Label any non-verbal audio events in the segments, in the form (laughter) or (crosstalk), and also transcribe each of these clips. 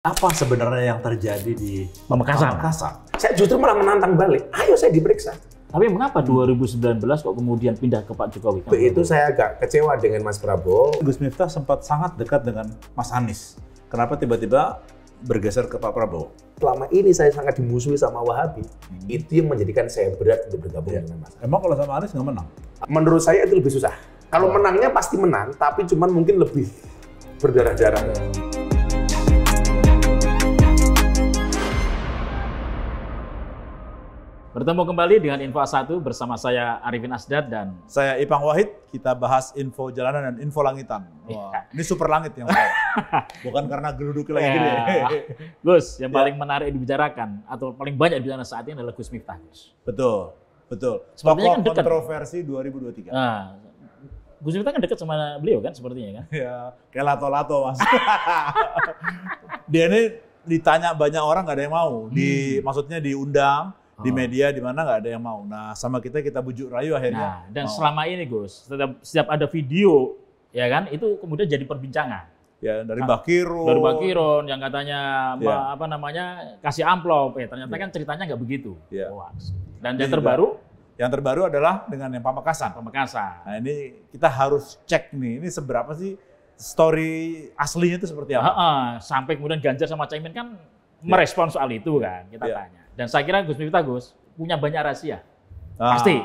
apa sebenarnya yang terjadi di Pamekasan? Pemekasan? Saya justru malah menantang balik. Ayo saya diperiksa. Tapi mengapa 2019 kok kemudian pindah ke Pak Jokowi? Kan? Itu saya agak kecewa dengan Mas Prabowo. Gus Miftah sempat sangat dekat dengan Mas Anies. Kenapa tiba-tiba bergeser ke Pak Prabowo? Selama ini saya sangat dimusuhi sama Wahabi. Hmm. Itu yang menjadikan saya berat untuk bergabung ya. dengan Mas Anies. Emang kalau sama Anies nggak menang? Menurut saya itu lebih susah. Kalau oh. menangnya pasti menang, tapi cuman mungkin lebih berdarah-darah. Hmm. Bertemu kembali dengan Info A1 bersama saya Arifin Asdad dan saya Ipang Wahid. Kita bahas info jalanan dan info langitan. Wah, iya. ini super langit yang saya. (laughs) Bukan karena geruduk lagi iya. gini. Ya. (laughs) Gus, yang ya. paling ya. menarik dibicarakan atau paling banyak dibicarakan saat ini adalah Gus Miftah. Betul. Betul. Sepertinya kan dekat. kontroversi 2023. Nah, Gus Miftah kan dekat sama beliau kan sepertinya kan? ya kayak lato-lato mas. (laughs) dia ini ditanya banyak orang nggak ada yang mau. Di hmm. maksudnya diundang di oh. media di mana nggak ada yang mau. Nah, sama kita kita bujuk rayu akhirnya. Nah, dan mau. Oh. selama ini Gus, setiap, setiap ada video ya kan, itu kemudian jadi perbincangan ya dari nah, Bakiron dari Bakiron yang katanya ya. apa namanya kasih amplop ya ternyata ya. kan ceritanya nggak begitu ya. dan ini yang terbaru juga. yang terbaru adalah dengan yang pamekasan pamekasan nah ini kita harus cek nih ini seberapa sih story aslinya itu seperti apa ha -ha. sampai kemudian Ganjar sama Caimin kan ya. soal itu kan kita ya. tanya dan saya kira Gus Miftah Gus punya banyak rahasia. Ah. Pasti.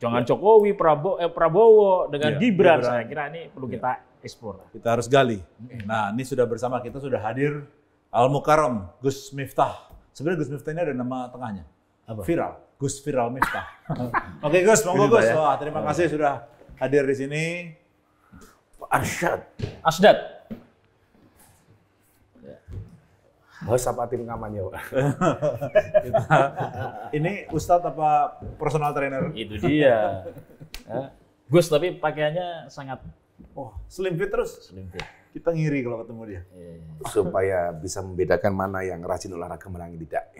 Jangan ya. Jokowi, Prabowo, eh, Prabowo dengan ya, Gibran. Gibran. Saya kira ini perlu iya. kita ekspor. Kita harus gali. Nah, ini sudah bersama kita sudah hadir Al Mukarom Gus Miftah. Sebenarnya Gus Miftah ini ada nama tengahnya. Apa? Viral. Gus Viral Miftah. (laughs) Oke Gus, monggo Gus. Ya. Wah, terima kasih sudah hadir di sini. Arsyad. Asdad. host apa tim kampanye ya, pak? (laughs) ini Ustadz apa personal trainer? Itu dia. ya. Gus tapi pakaiannya sangat oh slim fit terus. Slim fit. Kita ngiri kalau ketemu dia. Iya. Supaya bisa membedakan mana yang rajin olahraga yang tidak. (laughs)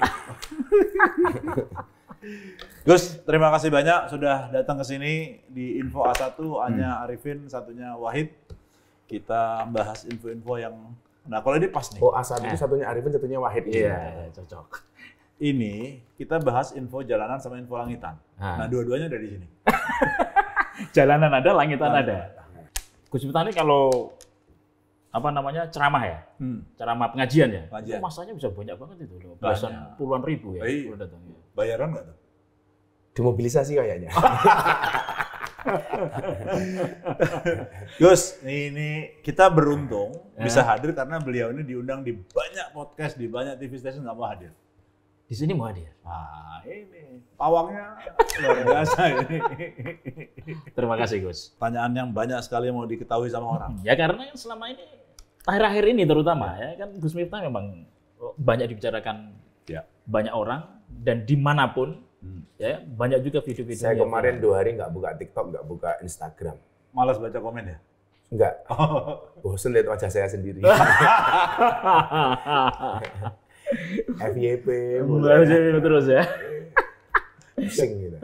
Gus, terima kasih banyak sudah datang ke sini di Info A1 hanya Arifin, satunya Wahid. Kita bahas info-info yang Nah, kalau ini pas nih. Oh, eh. itu satunya Arifin, satunya Wahid. Iya, yeah. Iya, cocok. Ini kita bahas info jalanan sama info langitan. Nah, nah dua-duanya dari sini. (laughs) jalanan ada, langitan nah, ada. Gus Miftah kalau apa namanya ceramah ya, hmm. ceramah pengajian ya, pengajian. itu masanya bisa banyak banget itu loh, belasan puluhan ribu ya. Bayaran nggak tuh? Dimobilisasi kayaknya. (laughs) (laughs) Gus, ini kita beruntung ya. bisa hadir karena beliau ini diundang di banyak podcast, di banyak TV station nggak mau hadir. Di sini mau hadir. Ah, ini pawangnya luar biasa ini. (laughs) Terima kasih Gus. Pertanyaan yang banyak sekali mau diketahui sama orang. Hmm, ya karena yang selama ini akhir-akhir ini terutama ya, ya kan Gus Miftah memang banyak dibicarakan ya. banyak orang dan dimanapun ya banyak juga video-video saya kemarin dua hari nggak buka TikTok nggak buka Instagram malas baca komen ya nggak oh. (laughs) bosen lihat wajah saya sendiri (laughs) FYP FYP ya, ya, terus ya pusing gitu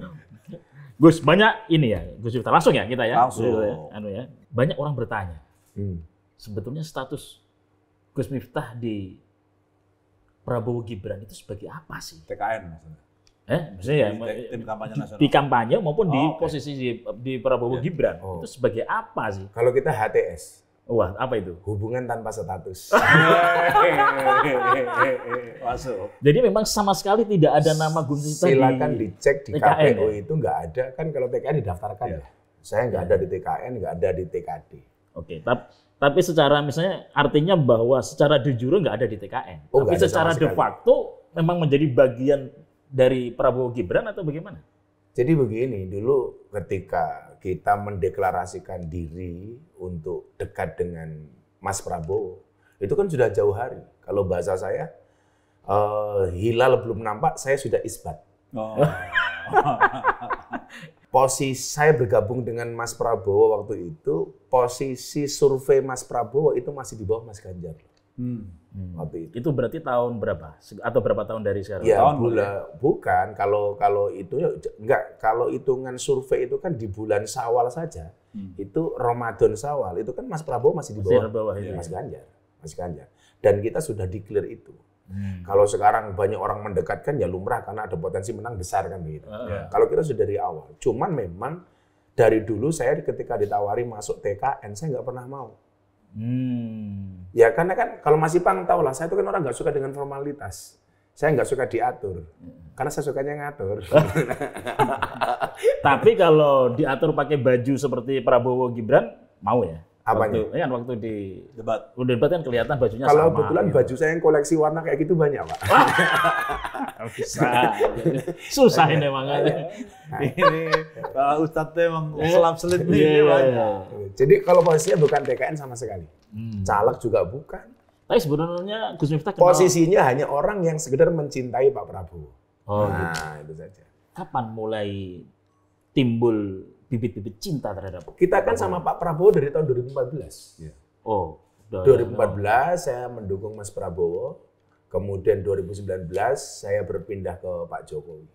Gus banyak ini ya Gus Yuta langsung ya kita ya langsung gitu ya. anu ya banyak orang bertanya hmm. sebetulnya status Gus Miftah di Prabowo Gibran itu sebagai apa sih TKN Eh, maksudnya ya, di, ya, tim kampanye Di, kampanye maupun oh, di okay. posisi di, di Prabowo yeah. Gibran. Oh. Itu sebagai apa sih? Kalau kita HTS. Wah, apa itu? Hubungan tanpa status. (laughs) Jadi memang sama sekali tidak ada nama Gun tadi. Silakan di dicek di TKN, KPU ya? Oh, itu nggak ada kan kalau TKN didaftarkan ya. ya. Saya nggak yeah. ada di TKN, nggak ada di TKD. Oke, tapi tapi secara misalnya artinya bahwa secara de jure nggak ada di TKN. Oh, tapi secara de facto memang menjadi bagian dari Prabowo Gibran atau bagaimana? Jadi begini, dulu ketika kita mendeklarasikan diri untuk dekat dengan Mas Prabowo, itu kan sudah jauh hari. Kalau bahasa saya, uh, hilal belum nampak, saya sudah isbat. Oh. (laughs) posisi saya bergabung dengan Mas Prabowo waktu itu, posisi survei Mas Prabowo itu masih di bawah Mas Ganjar. Hmm. Hmm. Waktu itu. itu berarti tahun berapa atau berapa tahun dari sekarang? Ya, tahun bulan bulan. bukan kalau kalau itu enggak kalau hitungan survei itu kan di bulan Sawal saja. Hmm. Itu Ramadan Sawal itu kan Mas Prabowo masih di bawah, masih bawah iya. ya. Mas Ganjar. Mas Ganjar. Dan kita sudah declare itu. Hmm. Kalau sekarang banyak orang mendekatkan ya lumrah karena ada potensi menang besar kan gitu. Uh, ah. yeah. Kalau kita sudah dari awal. Cuman memang dari dulu saya ketika ditawari masuk TKN saya nggak pernah mau. Hmm. Ya karena kan kalau masih Ipang tau lah, saya itu kan orang nggak suka dengan formalitas. Saya nggak suka diatur, hmm. karena saya sukanya ngatur. (laughs) Tapi kalau diatur pakai baju seperti Prabowo Gibran, mau ya? Apanya? Waktu, ya, waktu di debat. Waktu debat kan kelihatan bajunya Kalau sama. Kalau kebetulan gitu. baju saya yang koleksi warna kayak gitu banyak, Pak. (laughs) Bisa. Susah ini makanya. Nah, ini Pak Ustadz emang iya. selap-selit nih. Yeah, banyak. Iya, iya, Jadi kalau posisinya bukan TKN sama sekali. Hmm. Caleg juga bukan. Tapi sebenarnya Gus Miftah kenal... Posisinya hanya orang yang sekedar mencintai Pak Prabowo. Oh, nah, gitu. itu saja. Kapan mulai timbul bibit-bibit cinta terhadap kita kan sama Pak Prabowo dari tahun 2014. Yeah. Oh, 2014 ya. saya mendukung Mas Prabowo. Kemudian 2019 saya berpindah ke Pak Jokowi.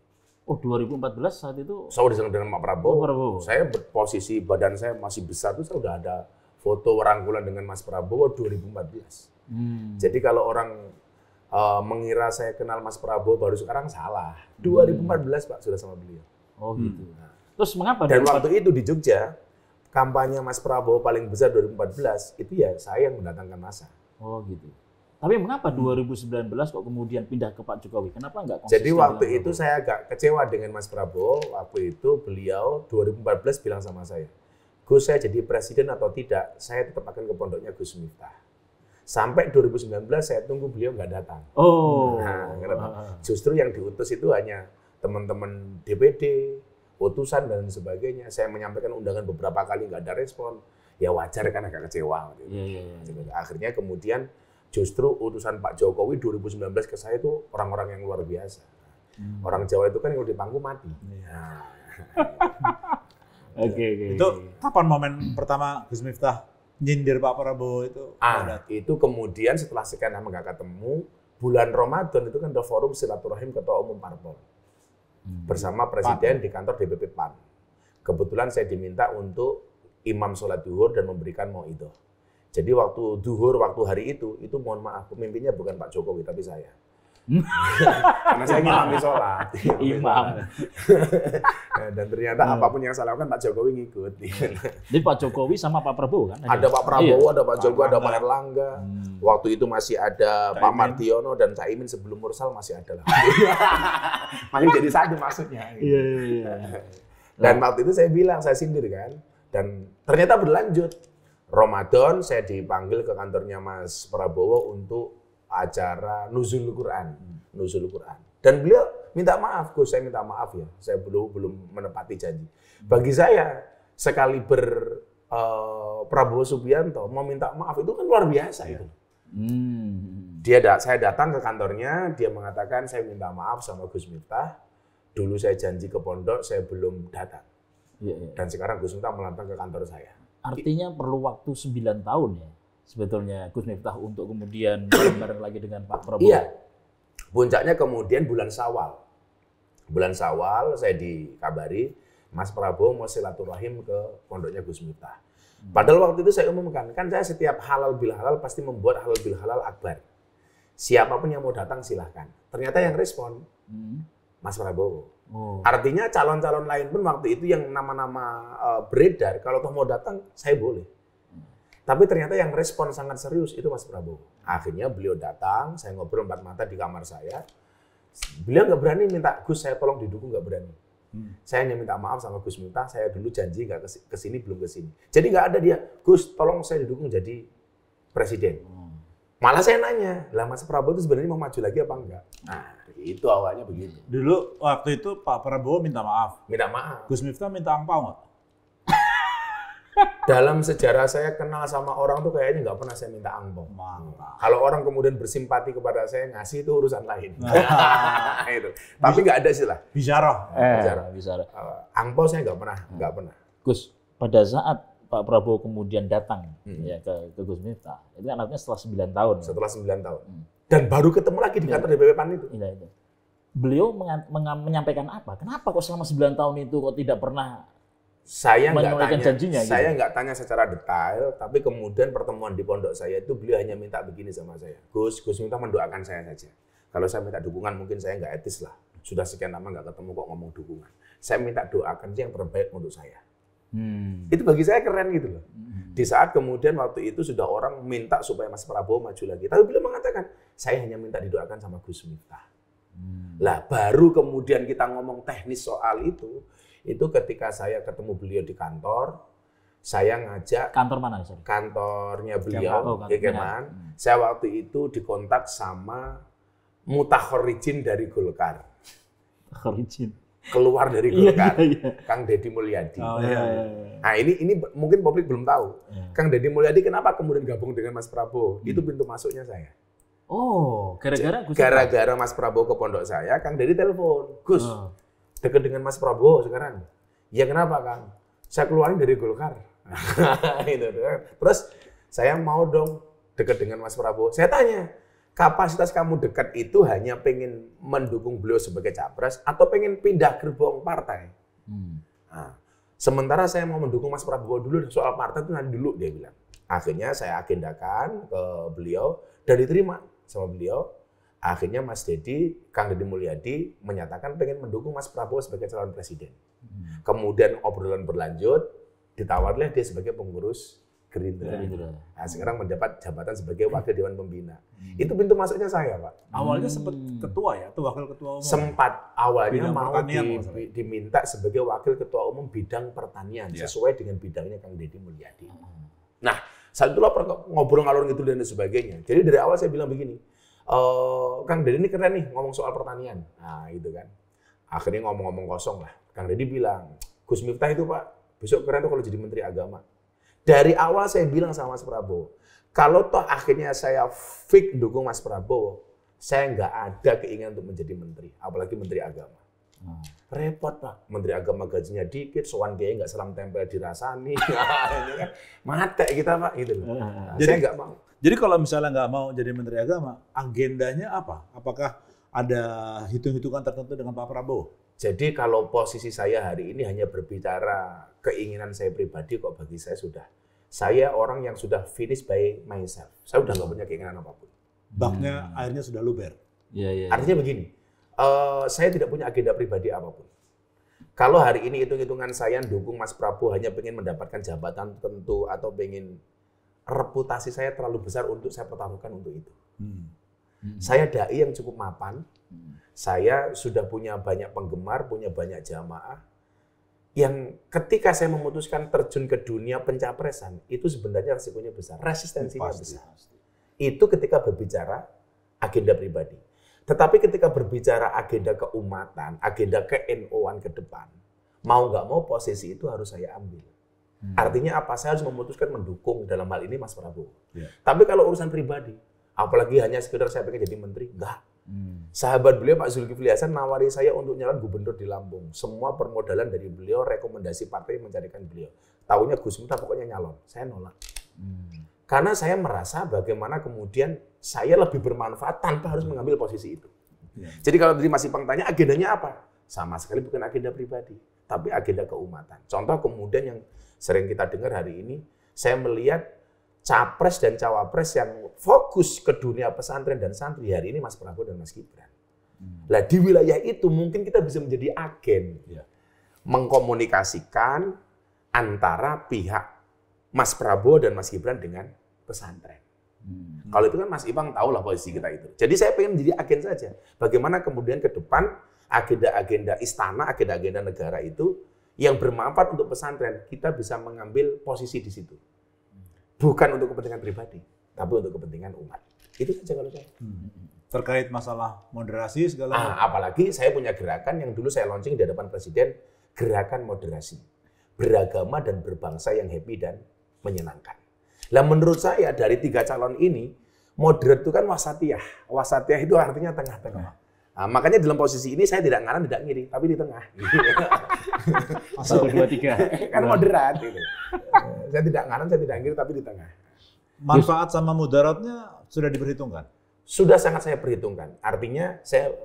Oh, 2014 saat itu saya udah dengan Pak Prabowo. Oh, Prabowo. Saya berposisi badan saya masih besar tuh saya udah ada foto rangkulan dengan Mas Prabowo 2014. Hmm. Jadi kalau orang uh, mengira saya kenal Mas Prabowo baru sekarang salah. 2014 hmm. Pak sudah sama beliau. Oh gitu. Hmm. Nah, Terus mengapa? Dan waktu itu di Jogja, kampanye Mas Prabowo paling besar 2014, itu ya saya yang mendatangkan masa. Oh gitu. Tapi mengapa 2019 kok kemudian pindah ke Pak Jokowi? Kenapa enggak konsisten? Jadi waktu itu Prabowo? saya agak kecewa dengan Mas Prabowo. Waktu itu beliau 2014 bilang sama saya, Gus saya jadi presiden atau tidak, saya tetap akan ke pondoknya Gus Miftah. Sampai 2019 saya tunggu beliau nggak datang. Oh. Nah, kenapa? Ah. Justru yang diutus itu hanya teman-teman DPD, utusan dan sebagainya. Saya menyampaikan undangan beberapa kali nggak ada respon, ya wajar kan agak kecewa. Gitu. Hmm. Akhirnya kemudian justru utusan Pak Jokowi 2019 ke saya itu orang-orang yang luar biasa. Hmm. Orang Jawa itu kan kalau dipanggung pangku mati. Nah. (laughs) Oke, okay, Itu kapan momen pertama Gus Miftah nyindir Pak Prabowo itu? Ah, itu kemudian setelah sekian lama nggak ketemu, bulan Ramadan itu kan ada forum silaturahim ketua umum parpol. Hmm. bersama presiden Pan. di kantor DPP PAN. Kebetulan saya diminta untuk imam sholat duhur dan memberikan mau itu. Jadi waktu duhur, waktu hari itu, itu mohon maaf, pemimpinnya bukan Pak Jokowi, tapi saya. Karena saya ingin di sholat. Imam. (laughs) Dan ternyata hmm. apapun yang saya lakukan Pak Jokowi ngikut. Jadi Pak Jokowi sama Pak Prabowo kan? Ada, Pak iya. Prabowo, ada Pak Jokowi, ada Pak Erlangga. Hmm. Waktu itu masih ada Caimin. Pak Martiono dan Taimin sebelum Mursal masih ada lah. (laughs) masih jadi satu maksudnya. yeah, iya, iya. (laughs) yeah. Dan waktu itu saya bilang, saya sindir kan. Dan ternyata berlanjut. Ramadan saya dipanggil ke kantornya Mas Prabowo untuk acara Nuzul Quran, hmm. Nuzul Quran. Dan beliau minta maaf, Gus, saya minta maaf ya, saya belum belum menepati janji. Hmm. Bagi saya sekali ber uh, Prabowo Subianto meminta maaf itu kan luar biasa ya. Hmm. Dia da saya datang ke kantornya, dia mengatakan saya minta maaf sama Gus Miftah. Dulu saya janji ke pondok, saya belum datang. Ya, ya. Dan sekarang Gus Miftah melantang ke kantor saya. Artinya perlu waktu 9 tahun ya sebetulnya Gus Miftah untuk kemudian (coughs) bareng lagi dengan Pak Prabowo? Iya. Puncaknya kemudian bulan Sawal. Bulan Sawal saya dikabari Mas Prabowo mau silaturahim ke pondoknya Gus Miftah. Hmm. Padahal waktu itu saya umumkan, kan saya setiap halal bil halal pasti membuat halal bil halal akbar. Siapapun yang mau datang silahkan. Ternyata yang respon hmm. Mas Prabowo. Oh. Artinya calon-calon lain pun waktu itu yang nama-nama uh, beredar, kalau toh mau datang saya boleh. Tapi ternyata yang respon sangat serius itu Mas Prabowo. Akhirnya beliau datang, saya ngobrol empat mata di kamar saya. Beliau nggak berani minta Gus saya tolong didukung nggak berani. Hmm. Saya hanya minta maaf sama Gus Miftah, saya dulu janji nggak kesini belum kesini. Jadi nggak ada dia, Gus tolong saya didukung jadi presiden. Hmm. Malah saya nanya, lah Mas Prabowo itu sebenarnya mau maju lagi apa enggak? Nah, itu awalnya begitu. Dulu waktu itu Pak Prabowo minta maaf. Minta maaf. Gus Miftah minta angpau enggak? dalam sejarah saya kenal sama orang tuh kayaknya nggak pernah saya minta angpau. Kalau orang kemudian bersimpati kepada saya ngasih itu urusan lain. Nah. (laughs) itu. Tapi nggak ada sih lah. Bicara. Eh, bicara. bicara. Uh, eh, angpau saya nggak pernah, nggak hmm. pernah. Gus, pada saat Pak Prabowo kemudian datang hmm. ya ke, ke Gus Miftah, itu kan artinya setelah 9 tahun. Setelah 9 tahun. Hmm. Dan baru ketemu lagi di iya. kantor DPP PAN itu. Iya, itu. Iya. Beliau menyampaikan apa? Kenapa kok selama 9 tahun itu kok tidak pernah saya nggak tanya, gitu? saya nggak gitu. tanya secara detail, tapi kemudian pertemuan di pondok saya itu beliau hanya minta begini sama saya, Gus, Gus minta mendoakan saya saja. Kalau saya minta dukungan mungkin saya nggak etis lah, sudah sekian lama nggak ketemu kok ngomong dukungan. Saya minta doakan sih yang terbaik untuk saya. Hmm. Itu bagi saya keren gitu loh. Hmm. Di saat kemudian waktu itu sudah orang minta supaya Mas Prabowo maju lagi, tapi beliau mengatakan saya hanya minta didoakan sama Gus Miftah. Hmm. Lah baru kemudian kita ngomong teknis soal itu, itu ketika saya ketemu beliau di kantor, saya ngajak kantor mana sorry? Kantornya beliau, Keman. Oh, ya kan, hmm. Saya waktu itu dikontak sama mutahorijin dari Golkar. mutakhorijin keluar dari (laughs) iya, Golkar, yeah, yeah, yeah. Kang Deddy Mulyadi. Oh, yeah, yeah, yeah. Nah ini ini mungkin publik belum tahu, yeah. Kang Deddy Mulyadi kenapa kemudian gabung dengan Mas Prabowo? Hmm. Itu pintu masuknya saya. Oh, gara-gara Gara-gara Mas Prabowo ke pondok saya, Kang Deddy telepon, Gus, oh dekat dengan Mas Prabowo sekarang. Ya kenapa kan? Saya keluarin dari Golkar. (laughs) Terus saya mau dong dekat dengan Mas Prabowo. Saya tanya, kapasitas kamu dekat itu hanya pengen mendukung beliau sebagai capres atau pengen pindah gerbong partai? Hmm. Nah, sementara saya mau mendukung Mas Prabowo dulu soal partai itu nanti dulu dia bilang. Akhirnya saya agendakan ke beliau dan diterima sama beliau Akhirnya Mas Deddy, Kang Deddy Mulyadi menyatakan pengen mendukung Mas Prabowo sebagai calon presiden. Hmm. Kemudian obrolan berlanjut, ditawarlah dia sebagai pengurus Gerindra. Nah, sekarang mendapat jabatan sebagai wakil hmm. dewan pembina. Hmm. Itu pintu masuknya saya, Pak. Awalnya hmm. sempat ketua ya, atau wakil ketua umum. Sempat awalnya bidang mau di, diminta sebagai wakil ketua umum bidang pertanian yeah. sesuai dengan bidangnya Kang Deddy Mulyadi. Hmm. Nah, saat itulah ngobrol ngalor gitu dan sebagainya. Jadi dari awal saya bilang begini, uh, Kang Deddy ini keren nih ngomong soal pertanian. Nah gitu kan. Akhirnya ngomong-ngomong kosong lah. Kang Deddy bilang, Gus Miftah itu Pak, besok keren tuh kalau jadi Menteri Agama. Dari awal saya bilang sama Mas Prabowo, kalau toh akhirnya saya fix dukung Mas Prabowo, saya nggak ada keinginan untuk menjadi menteri, apalagi menteri agama. Hmm. Repot pak, menteri agama gajinya dikit, soan dia nggak selam tempel dirasani, (laughs) nah, kan, mata kita pak gitu. Hmm. Nah, Jadi nggak mau. Jadi kalau misalnya nggak mau jadi Menteri Agama, agendanya apa? Apakah ada hitung-hitungan tertentu dengan Pak Prabowo? Jadi kalau posisi saya hari ini hanya berbicara keinginan saya pribadi, kok bagi saya sudah. Saya orang yang sudah finish by myself. Saya udah nggak punya keinginan apapun. Baknya hmm. airnya sudah luber. Ya, ya, ya. Artinya begini, uh, saya tidak punya agenda pribadi apapun. Kalau hari ini hitung-hitungan saya dukung Mas Prabowo hanya ingin mendapatkan jabatan tertentu atau ingin reputasi saya terlalu besar untuk saya pertaruhkan untuk itu. Hmm. Hmm. Saya dai yang cukup mapan, hmm. saya sudah punya banyak penggemar, punya banyak jamaah. Yang ketika saya memutuskan terjun ke dunia pencapresan, itu sebenarnya resikonya besar, resistensinya pasti, besar. Pasti. Itu ketika berbicara agenda pribadi. Tetapi ketika berbicara agenda keumatan, agenda ke no an ke depan, mau nggak mau posisi itu harus saya ambil. Hmm. Artinya apa? Saya harus memutuskan mendukung dalam hal ini Mas Prabowo. Yeah. Tapi kalau urusan pribadi, apalagi hanya sekedar saya pengen jadi menteri, enggak. Hmm. Sahabat beliau Pak Zulkifli Hasan nawari saya untuk nyalon gubernur di Lampung. Semua permodalan dari beliau, rekomendasi partai mencarikan beliau. Tahunya Gus Muta pokoknya nyalon. Saya nolak. Hmm. Karena saya merasa bagaimana kemudian saya lebih bermanfaat tanpa harus mengambil posisi itu. Ya. Jadi kalau tadi masih pengen tanya agendanya apa? Sama sekali bukan agenda pribadi, tapi agenda keumatan. Contoh kemudian yang sering kita dengar hari ini, saya melihat capres dan cawapres yang fokus ke dunia pesantren dan santri hari ini Mas Prabowo dan Mas Gibran. Hmm. Lah di wilayah itu mungkin kita bisa menjadi agen ya. mengkomunikasikan antara pihak Mas Prabowo dan Mas Gibran dengan pesantren. Hmm. Kalau itu kan Mas Ibang tahu lah posisi kita itu. Jadi saya pengen menjadi agen saja. Bagaimana kemudian ke depan agenda-agenda istana, agenda-agenda negara itu yang bermanfaat untuk pesantren, kita bisa mengambil posisi di situ. Bukan untuk kepentingan pribadi, tapi untuk kepentingan umat. Itu saja kalau saya. Hmm. hmm, hmm. Terkait masalah moderasi segala ah, apalagi saya punya gerakan yang dulu saya launching di hadapan presiden, gerakan moderasi. Beragama dan berbangsa yang happy dan menyenangkan. Lah menurut saya dari tiga calon ini, moderat itu kan wasatiyah. Wasatiyah itu artinya tengah-tengah. Nah, makanya dalam posisi ini saya tidak ngaran tidak ngiri, tapi di tengah. Satu dua tiga. Kan moderat. Gitu. saya tidak ngaran saya tidak ngiri tapi di tengah. Manfaat sama mudaratnya sudah diperhitungkan? Sudah sangat saya perhitungkan. Artinya saya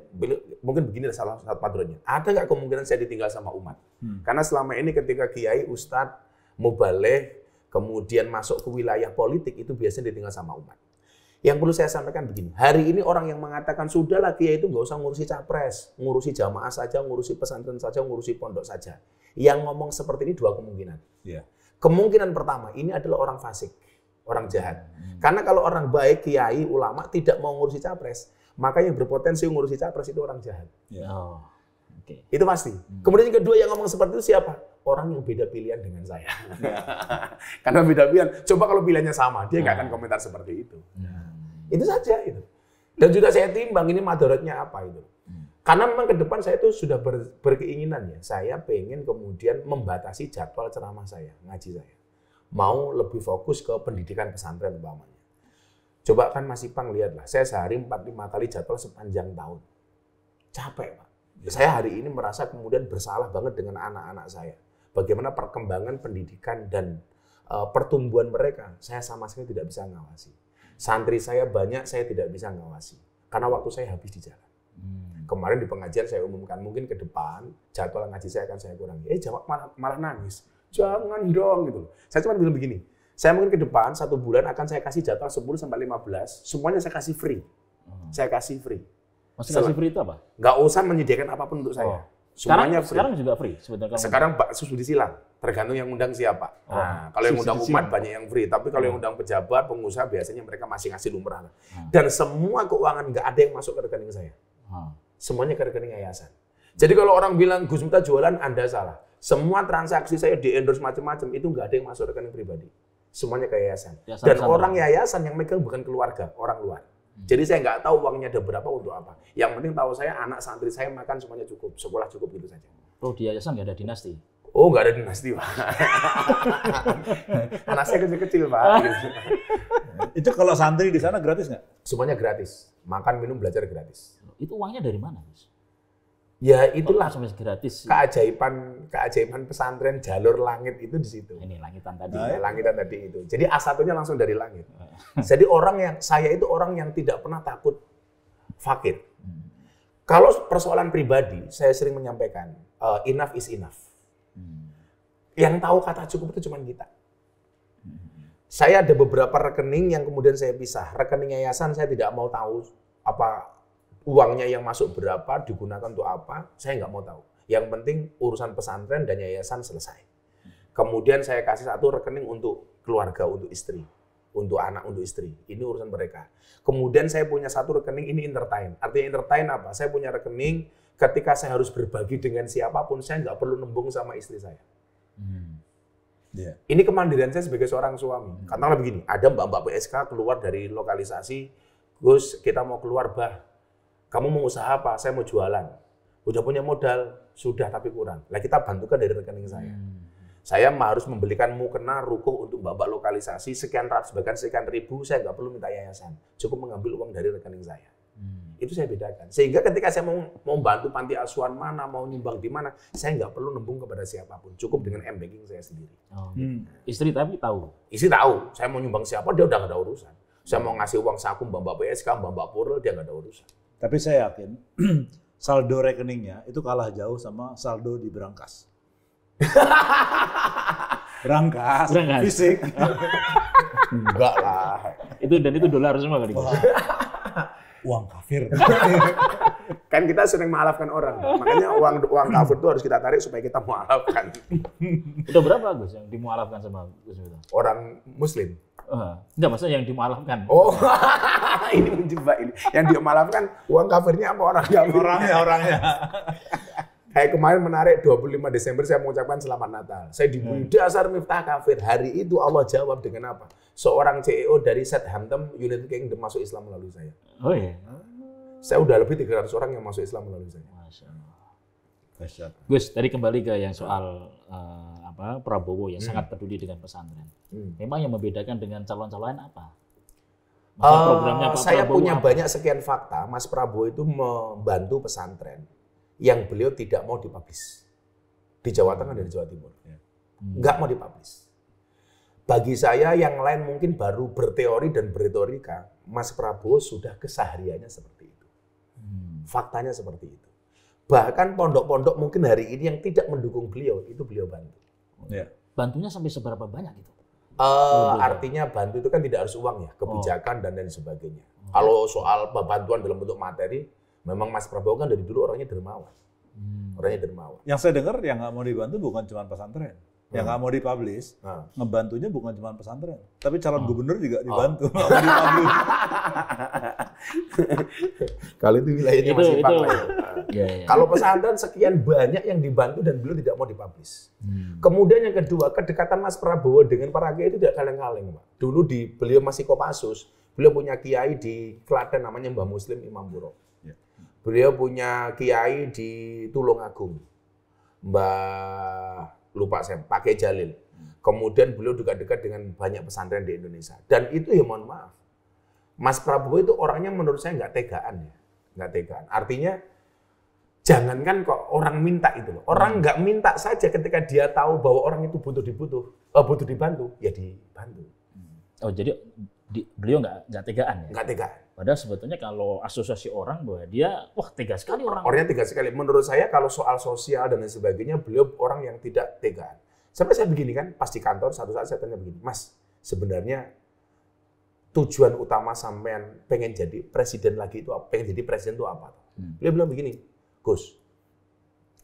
mungkin begini salah satu padronnya. Ada nggak kemungkinan saya ditinggal sama umat? Hmm. Karena selama ini ketika kiai, ustadz, mubaleh, kemudian masuk ke wilayah politik itu biasanya ditinggal sama umat. Yang perlu saya sampaikan begini, hari ini orang yang mengatakan sudah lagi yaitu itu nggak usah ngurusi capres, ngurusi jamaah saja, ngurusi pesantren saja, ngurusi pondok saja. Yang ngomong seperti ini dua kemungkinan. Yeah. Kemungkinan pertama, ini adalah orang fasik, orang jahat. Hmm. Karena kalau orang baik, kiai, ulama tidak mau ngurusi capres, maka yang berpotensi ngurusi capres itu orang jahat. Yeah. Oh. Okay. Itu pasti. Hmm. Kemudian yang kedua yang ngomong seperti itu siapa? orang yang beda pilihan dengan saya. Iya. (laughs) Karena beda pilihan. Coba kalau pilihannya sama, dia nggak hmm. akan komentar seperti itu. Nah. Itu saja itu. Dan juga saya timbang ini madaratnya apa itu. Karena memang ke depan saya itu sudah ber, berkeinginan ya, saya pengen kemudian membatasi jadwal ceramah saya, ngaji saya. Mau lebih fokus ke pendidikan pesantren umpamanya. Coba kan Mas Ipang lihatlah, saya sehari lima kali jadwal sepanjang tahun. Capek Pak. Ya, saya hari ini merasa kemudian bersalah banget dengan anak-anak saya. Bagaimana perkembangan pendidikan dan uh, pertumbuhan mereka, saya sama sekali tidak bisa ngawasi santri saya banyak saya tidak bisa ngawasi karena waktu saya habis di jalan. Hmm. Kemarin di pengajian saya umumkan mungkin ke depan jadwal ngaji saya akan saya kurangi. Eh jawab malah, malah nangis. Jangan dong gitu Saya cuma bilang begini. Saya mungkin ke depan satu bulan akan saya kasih jadwal 10 sampai 15, semuanya saya kasih free. Hmm. Saya kasih free. Maksudnya kasih free itu apa? Gak usah menyediakan apapun untuk saya. Oh. Semuanya sekarang, free. Sekarang juga free sebenarnya Sekarang susu disilang, tergantung yang undang siapa. Oh. Nah, kalau yang undang umat banyak yang free, tapi kalau yang hmm. undang pejabat, pengusaha biasanya mereka masih ngasih lumrah. Hmm. Dan semua keuangan nggak ada yang masuk ke rekening saya. Hmm. Semuanya ke rekening yayasan. Jadi kalau orang bilang Gus Miftah jualan, Anda salah. Semua transaksi saya di endorse macam-macam itu nggak ada yang masuk ke rekening pribadi. Semuanya ke yayasan. yayasan Dan orang yayasan yang megang bukan keluarga, orang luar. Jadi saya nggak tahu uangnya ada berapa untuk apa. Yang penting tahu saya anak santri saya makan semuanya cukup, sekolah cukup gitu saja. Oh di yayasan nggak ada dinasti? Oh nggak ada dinasti pak. (laughs) anak saya kecil-kecil pak. (laughs) Itu kalau santri di sana gratis nggak? Semuanya gratis. Makan minum belajar gratis. Itu uangnya dari mana? Mas? Ya itulah oh, gratis. Keajaiban keajaiban pesantren jalur langit itu di situ. Ini langitan tadi. Nah, ya, langitan tadi itu. Jadi a langsung dari langit. (laughs) Jadi orang yang saya itu orang yang tidak pernah takut fakir. Hmm. Kalau persoalan pribadi, saya sering menyampaikan uh, enough is enough. Hmm. Yang tahu kata cukup itu cuma kita. Hmm. Saya ada beberapa rekening yang kemudian saya pisah. Rekening yayasan saya tidak mau tahu apa uangnya yang masuk berapa, digunakan untuk apa, saya nggak mau tahu. Yang penting urusan pesantren dan yayasan selesai. Kemudian saya kasih satu rekening untuk keluarga, untuk istri, untuk anak, untuk istri. Ini urusan mereka. Kemudian saya punya satu rekening ini entertain. Artinya entertain apa? Saya punya rekening ketika saya harus berbagi dengan siapapun, saya nggak perlu nembung sama istri saya. Hmm. Yeah. Ini kemandirian saya sebagai seorang suami. Hmm. Katakanlah begini, ada mbak-mbak PSK keluar dari lokalisasi, Gus, kita mau keluar bah, kamu mau usaha apa? Saya mau jualan. Udah punya modal, sudah tapi kurang. Lah kita bantukan dari rekening saya. Hmm. Saya harus membelikan mukena ruko untuk bapak lokalisasi sekian ratus bahkan sekian ribu. Saya nggak perlu minta yayasan, cukup mengambil uang dari rekening saya. Hmm. Itu saya bedakan. Sehingga ketika saya mau mau bantu panti asuhan mana, mau nyumbang di mana, saya nggak perlu nembung kepada siapapun. Cukup dengan m banking saya sendiri. Oh. Hmm. Istri tapi tahu. Istri tahu. Saya mau nyumbang siapa, dia udah nggak ada urusan. Saya mau ngasih uang saku mbak mbak PSK, mbak mbak dia nggak ada urusan. Tapi saya yakin (clears throat) saldo rekeningnya itu kalah jauh sama saldo di berangkas. (laughs) berangkas, berangkas, fisik. (laughs) Enggak lah. Itu dan itu dolar semua kali. uang kafir. (laughs) kan kita sering mengalafkan orang. Makanya uang uang kafir itu harus kita tarik supaya kita mualafkan. Itu berapa Gus yang dimualafkan sama Gus Orang muslim. Uh, enggak maksudnya yang dimalamkan. Oh, (laughs) ini menjebak ini. Yang dimalamkan uang kafirnya apa orang yang Orangnya, orangnya. (laughs) Kayak hey, kemarin menarik 25 Desember saya mengucapkan selamat Natal. Saya dibully hmm. dasar miftah kafir. Hari itu Allah jawab dengan apa? Seorang CEO dari Southampton United Kingdom masuk Islam melalui saya. Oh iya. Saya udah lebih 300 orang yang masuk Islam melalui saya. Masya Allah. Gus, tadi kembali ke yang soal eh, apa Prabowo ya hmm. sangat peduli dengan pesantren. Hmm. Memang yang membedakan dengan calon-calon lain apa? uh, programnya Pak saya Prabowo punya apa? banyak sekian fakta. Mas Prabowo itu membantu pesantren yang beliau tidak mau dipublish di Jawa Tengah dan di Jawa Timur. Hmm. Nggak mau dipublish. Bagi saya yang lain mungkin baru berteori dan berretorika, Mas Prabowo sudah kesehariannya seperti itu. Hmm. Faktanya seperti itu bahkan pondok-pondok mungkin hari ini yang tidak mendukung beliau itu beliau bantu. Yeah. Bantunya sampai seberapa banyak itu? Uh, eh, artinya bantu itu kan tidak harus uang ya, oh. kebijakan oh. dan lain sebagainya. Hmm. Kalau soal bantuan dalam bentuk materi, memang Mas Prabowo kan dari dulu orangnya dermawan. Hmm. Orangnya dermawan. Yang saya dengar yang nggak mau dibantu bukan cuma pesantren yang hmm. nggak mau dipublish, hmm. ngebantunya bukan cuma pesantren, tapi calon hmm. gubernur juga oh. dibantu. Oh. (laughs) Kalau itu wilayahnya masih itu, ya, Kalau pesantren sekian banyak yang dibantu dan beliau tidak mau dipublish. Hmm. Kemudian yang kedua, kedekatan Mas Prabowo dengan para kiai itu tidak kaleng-kaleng, Pak. Dulu di beliau masih Kopassus, beliau punya kiai di Klaten namanya mbak Muslim Imam Buro. Iya. Beliau punya kiai di Tulungagung. Mbah lupa saya pakai Jalil. Kemudian beliau juga dekat dengan banyak pesantren di Indonesia. Dan itu ya mohon maaf, Mas Prabowo itu orangnya menurut saya nggak tegaan ya, nggak tegaan. Artinya jangankan kok orang minta itu loh, orang hmm. nggak minta saja ketika dia tahu bahwa orang itu butuh dibutuh, oh butuh dibantu, ya dibantu. Hmm. Oh jadi di, beliau nggak nggak tegaan ya. Nggak tega. Padahal sebetulnya kalau asosiasi orang bahwa dia wah tegas sekali orang. Orangnya tegas sekali. Menurut saya kalau soal sosial dan lain sebagainya beliau orang yang tidak tegaan. Sampai saya begini kan pas di kantor satu saat saya tanya begini, Mas sebenarnya tujuan utama sampean pengen jadi presiden lagi itu apa? Pengen jadi presiden itu apa? Hmm. Beliau bilang begini, Gus,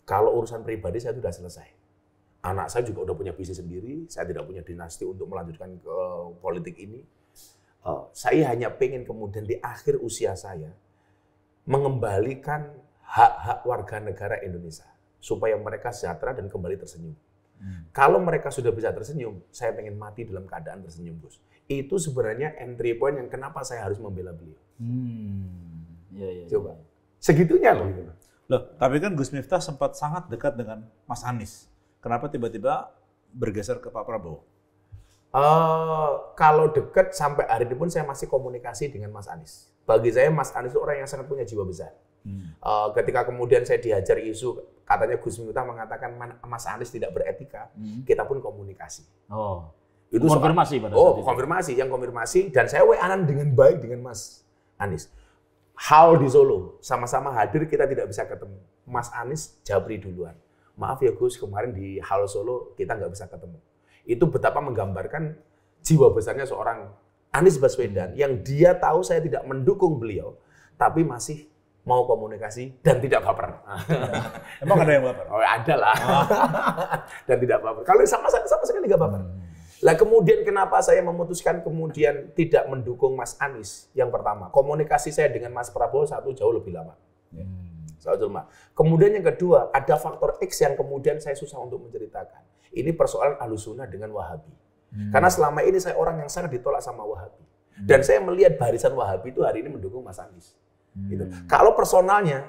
kalau urusan pribadi saya sudah selesai. Anak saya juga udah punya bisnis sendiri, saya tidak punya dinasti untuk melanjutkan ke politik ini uh, saya hanya pengen kemudian di akhir usia saya mengembalikan hak-hak warga negara Indonesia supaya mereka sejahtera dan kembali tersenyum. Hmm. Kalau mereka sudah bisa tersenyum, saya pengen mati dalam keadaan tersenyum, Gus. Itu sebenarnya entry point yang kenapa saya harus membela beliau. Hmm. Ya, ya, Coba. Iya. Segitunya loh. Loh, tapi kan Gus Miftah sempat sangat dekat dengan Mas Anies. Kenapa tiba-tiba bergeser ke Pak Prabowo? Eh, kalau deket sampai hari ini pun saya masih komunikasi dengan Mas Anies. Bagi saya Mas Anies itu orang yang sangat punya jiwa besar. Hmm. Uh, ketika kemudian saya dihajar isu katanya Gus Miftah mengatakan Mas Anies tidak beretika, hmm. kita pun komunikasi. Oh. Itu konfirmasi pada oh, saat Oh, itu. konfirmasi, yang konfirmasi dan saya weanan dengan baik dengan Mas Anies. Hal di Solo, sama-sama hadir kita tidak bisa ketemu. Mas Anies Jabri duluan. Maaf ya Gus, kemarin di Hal Solo kita nggak bisa ketemu itu betapa menggambarkan jiwa besarnya seorang Anies Baswedan yang dia tahu saya tidak mendukung beliau, tapi masih mau komunikasi dan tidak baper. (laughs) Emang ada yang baper? Oh, ada lah. (laughs) dan tidak baper. Kalau sama sama sama sekali nggak baper. Hmm. Lah kemudian kenapa saya memutuskan kemudian tidak mendukung Mas Anies? Yang pertama, komunikasi saya dengan Mas Prabowo satu jauh lebih lama. Hmm. Salatul Kemudian yang kedua, ada faktor X yang kemudian saya susah untuk menceritakan. Ini persoalan alusuna dengan Wahabi. Hmm. Karena selama ini saya orang yang sangat ditolak sama Wahabi. Hmm. Dan saya melihat barisan Wahabi itu hari ini mendukung Mas Anies. Hmm. Gitu. Kalau personalnya,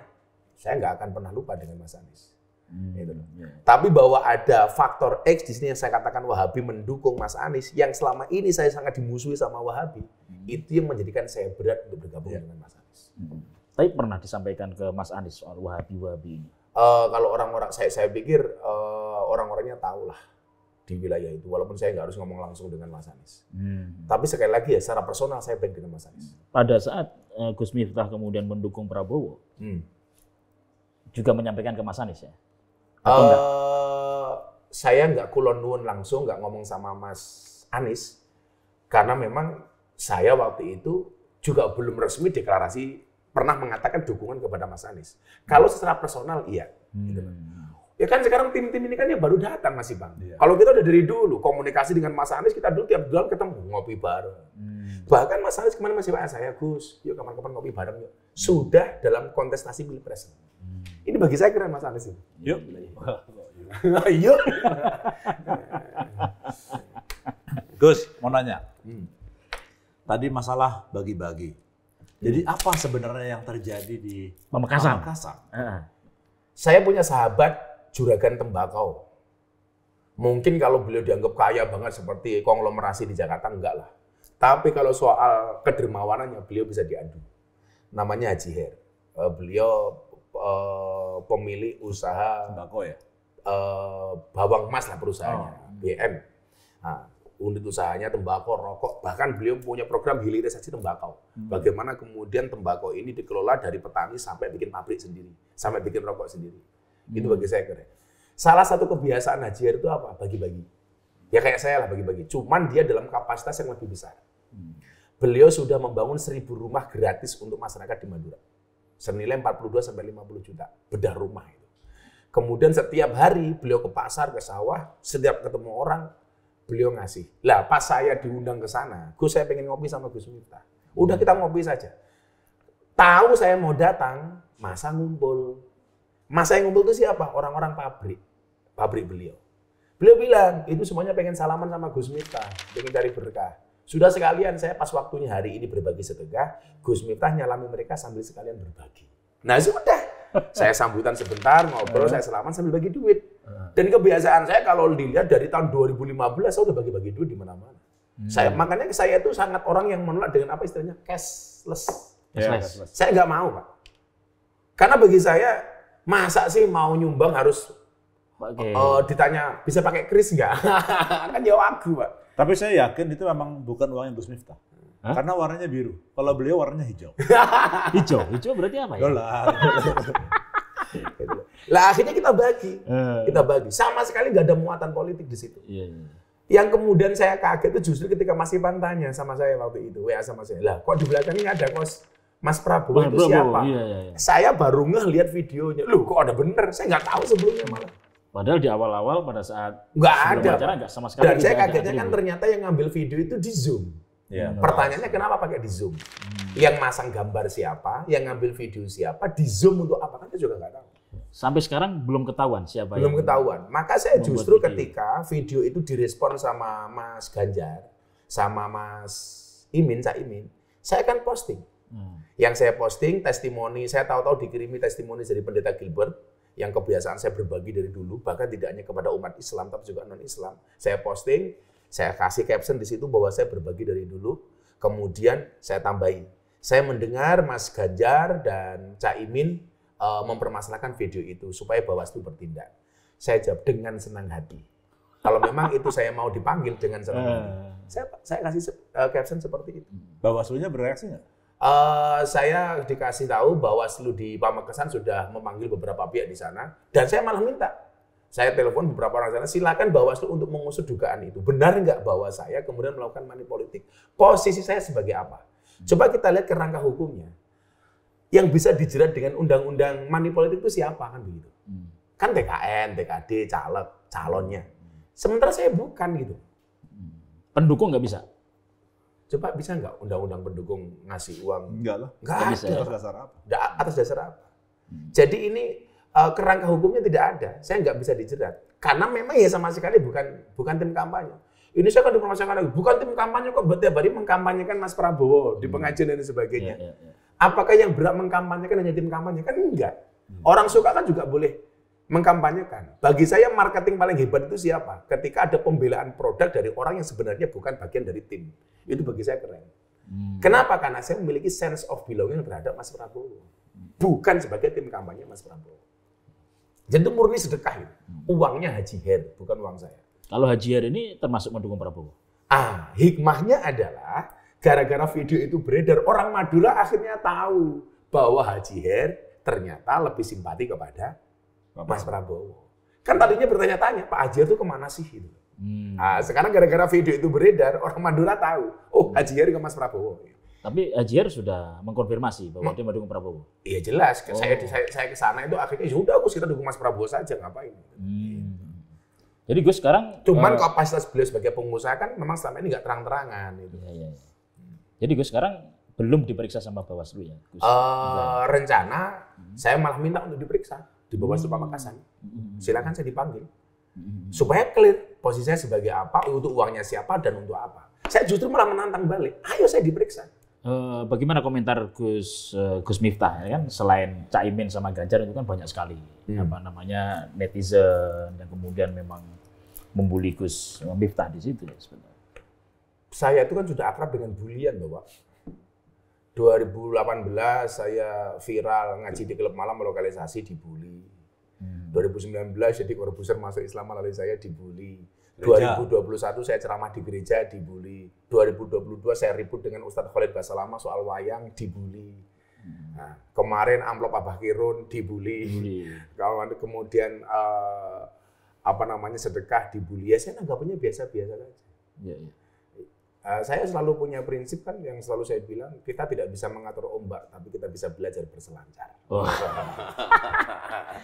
saya nggak akan pernah lupa dengan Mas Anies. Hmm. Gitu. Yeah. Tapi bahwa ada faktor X di sini yang saya katakan Wahabi mendukung Mas Anies, yang selama ini saya sangat dimusuhi sama Wahabi, hmm. itu yang menjadikan saya berat untuk bergabung yeah. dengan Mas Anies. Hmm. Tapi pernah disampaikan ke Mas Anies soal Wahabi-Wahabi ini? Uh, kalau orang-orang saya saya pikir uh, orang-orangnya tahu lah di wilayah itu walaupun saya nggak harus ngomong langsung dengan Mas Anies. Hmm. Tapi sekali lagi ya secara personal saya pengen dengan Mas Anies. Pada saat uh, Gus Miftah kemudian mendukung Prabowo, hmm. juga menyampaikan ke Mas Anies ya? Atau uh, Saya nggak kulon langsung nggak ngomong sama Mas Anies karena memang saya waktu itu juga belum resmi deklarasi pernah mengatakan dukungan kepada Mas Anies. Kalau secara personal iya. Gitu. Hmm. Ya kan sekarang tim-tim ini kan ya baru datang masih bang. Iya. Kalau kita udah dari dulu komunikasi dengan Mas Anies kita dulu tiap bulan ketemu ngopi bareng. Hmm. Bahkan Mas Anies kemarin masih bahas saya Gus, yuk kapan-kapan ngopi bareng yuk. Sudah dalam kontestasi pilpres. Hmm. Ini bagi saya keren Mas Anies ini. Yuk. (laughs) yuk. Gus, mau nanya. Hmm. Tadi masalah bagi-bagi. Jadi apa sebenarnya yang terjadi di Pamekasan? Pamekasan. Uh. Saya punya sahabat juragan tembakau. Mungkin kalau beliau dianggap kaya banget seperti konglomerasi di Jakarta enggak lah. Tapi kalau soal kedermawanannya beliau bisa diadu. Namanya Haji Her. Eh, beliau eh, pemilik usaha tembakau ya. Eh, bawang emas lah perusahaannya, oh. BM. Nah, unit usahanya tembakau, rokok, bahkan beliau punya program hilirisasi tembakau. Hmm. Bagaimana kemudian tembakau ini dikelola dari petani sampai bikin pabrik sendiri, sampai bikin rokok sendiri. Hmm. Itu bagi saya keren. Salah satu kebiasaan hajiar itu apa? Bagi-bagi. Ya kayak saya lah bagi-bagi. Cuman dia dalam kapasitas yang lebih besar. Hmm. Beliau sudah membangun seribu rumah gratis untuk masyarakat di Madura. Senilai 42 sampai 50 juta bedah rumah itu. Kemudian setiap hari beliau ke pasar, ke sawah, setiap ketemu orang beliau ngasih. Lah pas saya diundang ke sana, Gus saya pengen ngopi sama Gus Miftah. Udah kita ngopi saja. Tahu saya mau datang, masa ngumpul. Masa yang ngumpul itu siapa? Orang-orang pabrik. Pabrik beliau. Beliau bilang, itu semuanya pengen salaman sama Gus Miftah, pengen cari berkah. Sudah sekalian saya pas waktunya hari ini berbagi sedekah, Gus Miftah nyalami mereka sambil sekalian berbagi. Nah sudah, saya sambutan sebentar, ngobrol, iya. saya selamat sambil bagi duit dan kebiasaan saya kalau dilihat dari tahun 2015 saya udah bagi-bagi duit di mana-mana. Hmm. Saya makanya saya itu sangat orang yang menolak dengan apa istilahnya cashless. Yeah. Ya, saya nggak mau pak. Karena bagi saya masa sih mau nyumbang harus okay. uh, eh, ditanya bisa pakai kris nggak? (laughs) kan jauh aku pak. Tapi saya yakin itu memang bukan uangnya Gus Miftah. Hah? Karena warnanya biru. Kalau beliau warnanya hijau. (laughs) hijau? Hijau berarti apa ya? Dolar. (laughs) Lah akhirnya kita bagi, eh. kita bagi. Sama sekali nggak ada muatan politik di situ. Yeah, iya. Yang kemudian saya kaget itu justru ketika Mas Ipan tanya sama saya waktu itu, WA sama saya, lah kok di belakang ini ada kos Mas Prabowo itu Prabowo, siapa? Iya, iya, iya. Saya baru ngelihat videonya. Loh kok ada bener? Saya nggak tahu sebelumnya malah. Padahal di awal-awal pada saat nggak ada acara nggak sama sekali. Dan saya kagetnya kan ternyata yang ngambil video itu di Zoom. Ya, Pertanyaannya kenapa pakai di Zoom? Hmm. Yang masang gambar siapa? Yang ngambil video siapa? Di Zoom untuk apa? Kan kita juga nggak tahu. Sampai sekarang belum ketahuan siapa Belum yang ketahuan. Maka saya justru video. ketika video itu direspon sama Mas Ganjar, sama Mas Imin, Cak Imin, saya akan posting. Hmm. Yang saya posting testimoni, saya tahu-tahu dikirimi testimoni dari pendeta Gilbert yang kebiasaan saya berbagi dari dulu, bahkan tidak hanya kepada umat Islam tapi juga non-Islam. Saya posting, saya kasih caption di situ bahwa saya berbagi dari dulu, kemudian saya tambahin Saya mendengar Mas Ganjar dan Cak Imin uh, mempermasalahkan video itu supaya Bawaslu bertindak. Saya jawab dengan senang hati. Kalau memang itu saya mau dipanggil dengan senang uh. hati. Saya saya kasih uh, caption seperti itu. Bawaslunya bereaksi nggak? Uh, saya dikasih tahu Bawaslu di Pamekasan sudah memanggil beberapa pihak di sana dan saya malah minta saya telepon beberapa orang sana, silakan Bawaslu untuk mengusut dugaan itu. Benar nggak bahwa saya kemudian melakukan money politik? Posisi saya sebagai apa? Coba kita lihat kerangka hukumnya yang bisa dijerat dengan undang-undang money politik itu siapa kan begitu? Hmm. Kan TKN, TKD, caleg, calonnya. Hmm. Sementara saya bukan gitu. Hmm. Pendukung nggak bisa. Coba bisa nggak undang-undang pendukung ngasih uang? Enggak lah. Enggak ada. Bisa, ya? Atas dasar apa? atas dasar apa? Jadi ini uh, kerangka hukumnya tidak ada. Saya nggak bisa dijerat. Karena memang ya sama sekali bukan bukan tim kampanye. Ini saya kan dipromosikan lagi. Bukan tim kampanye kok berarti tiap hari mengkampanyekan Mas Prabowo di pengajian dan sebagainya. Ya, ya, ya. Apakah yang berat mengkampanyekan hanya tim kampanye? Kan enggak. Hmm. Orang suka kan juga boleh mengkampanyekan. Bagi saya marketing paling hebat itu siapa? Ketika ada pembelaan produk dari orang yang sebenarnya bukan bagian dari tim. Itu bagi saya keren. Hmm. Kenapa? Karena saya memiliki sense of belonging terhadap Mas Prabowo. Bukan sebagai tim kampanye Mas Prabowo. Jadi itu murni sedekah ya. Uangnya Haji Her, bukan uang saya. Kalau Haji Her ini termasuk mendukung Prabowo? Ah, hikmahnya adalah Gara-gara video itu beredar, orang Madura akhirnya tahu bahwa Haji Her ternyata lebih simpati kepada Bapak. Mas Prabowo. Kan tadinya bertanya-tanya, Pak Haji Her itu kemana sih? Gitu. Hmm. Nah, sekarang gara-gara video itu beredar, orang Madura tahu, oh hmm. Haji Her ke Mas Prabowo. Tapi Haji Her sudah mengkonfirmasi bahwa hmm. dia mendukung Prabowo. Iya jelas, oh. saya, saya, saya ke sana itu akhirnya sudah ya aku kita dukung Mas Prabowo saja, ngapain. Gitu. Hmm. Jadi gue sekarang cuman uh, kapasitas beliau sebagai pengusaha kan memang selama ini nggak terang-terangan. Gitu. Iya, iya. iya. Jadi gue sekarang belum diperiksa sama Bawaslu ya. Uh, rencana hmm. saya malah minta untuk diperiksa di Bawaslu hmm. Pamekasan. Hmm. Silakan saya dipanggil. Hmm. Supaya clear posisinya sebagai apa, untuk uangnya siapa dan untuk apa. Saya justru malah menantang balik. Ayo saya diperiksa. Uh, bagaimana komentar Gus uh, Gus Miftah ya kan selain Caimin sama Ganjar itu kan banyak sekali hmm. apa namanya netizen dan kemudian memang membuli Gus Miftah di situ ya sebenarnya saya itu kan sudah akrab dengan bulian loh Pak. 2018 saya viral ngaji di klub malam melokalisasi dibully. Hmm. 2019 jadi korbuser masuk Islam melalui saya dibully. Buli. 2021 saya ceramah di gereja dibully. 2022 saya ribut dengan Ustadz Khalid Basalama soal wayang dibully. Buli. Hmm. Nah, kemarin amplop Abah Kirun dibully. Buli. Hmm. (laughs) Kemudian uh, apa namanya sedekah dibully. Ya saya anggapnya biasa-biasa saja. Ya, ya. Eh, saya selalu punya prinsip kan yang selalu saya bilang kita tidak bisa mengatur ombak tapi kita bisa belajar berselancar. Oh. nah,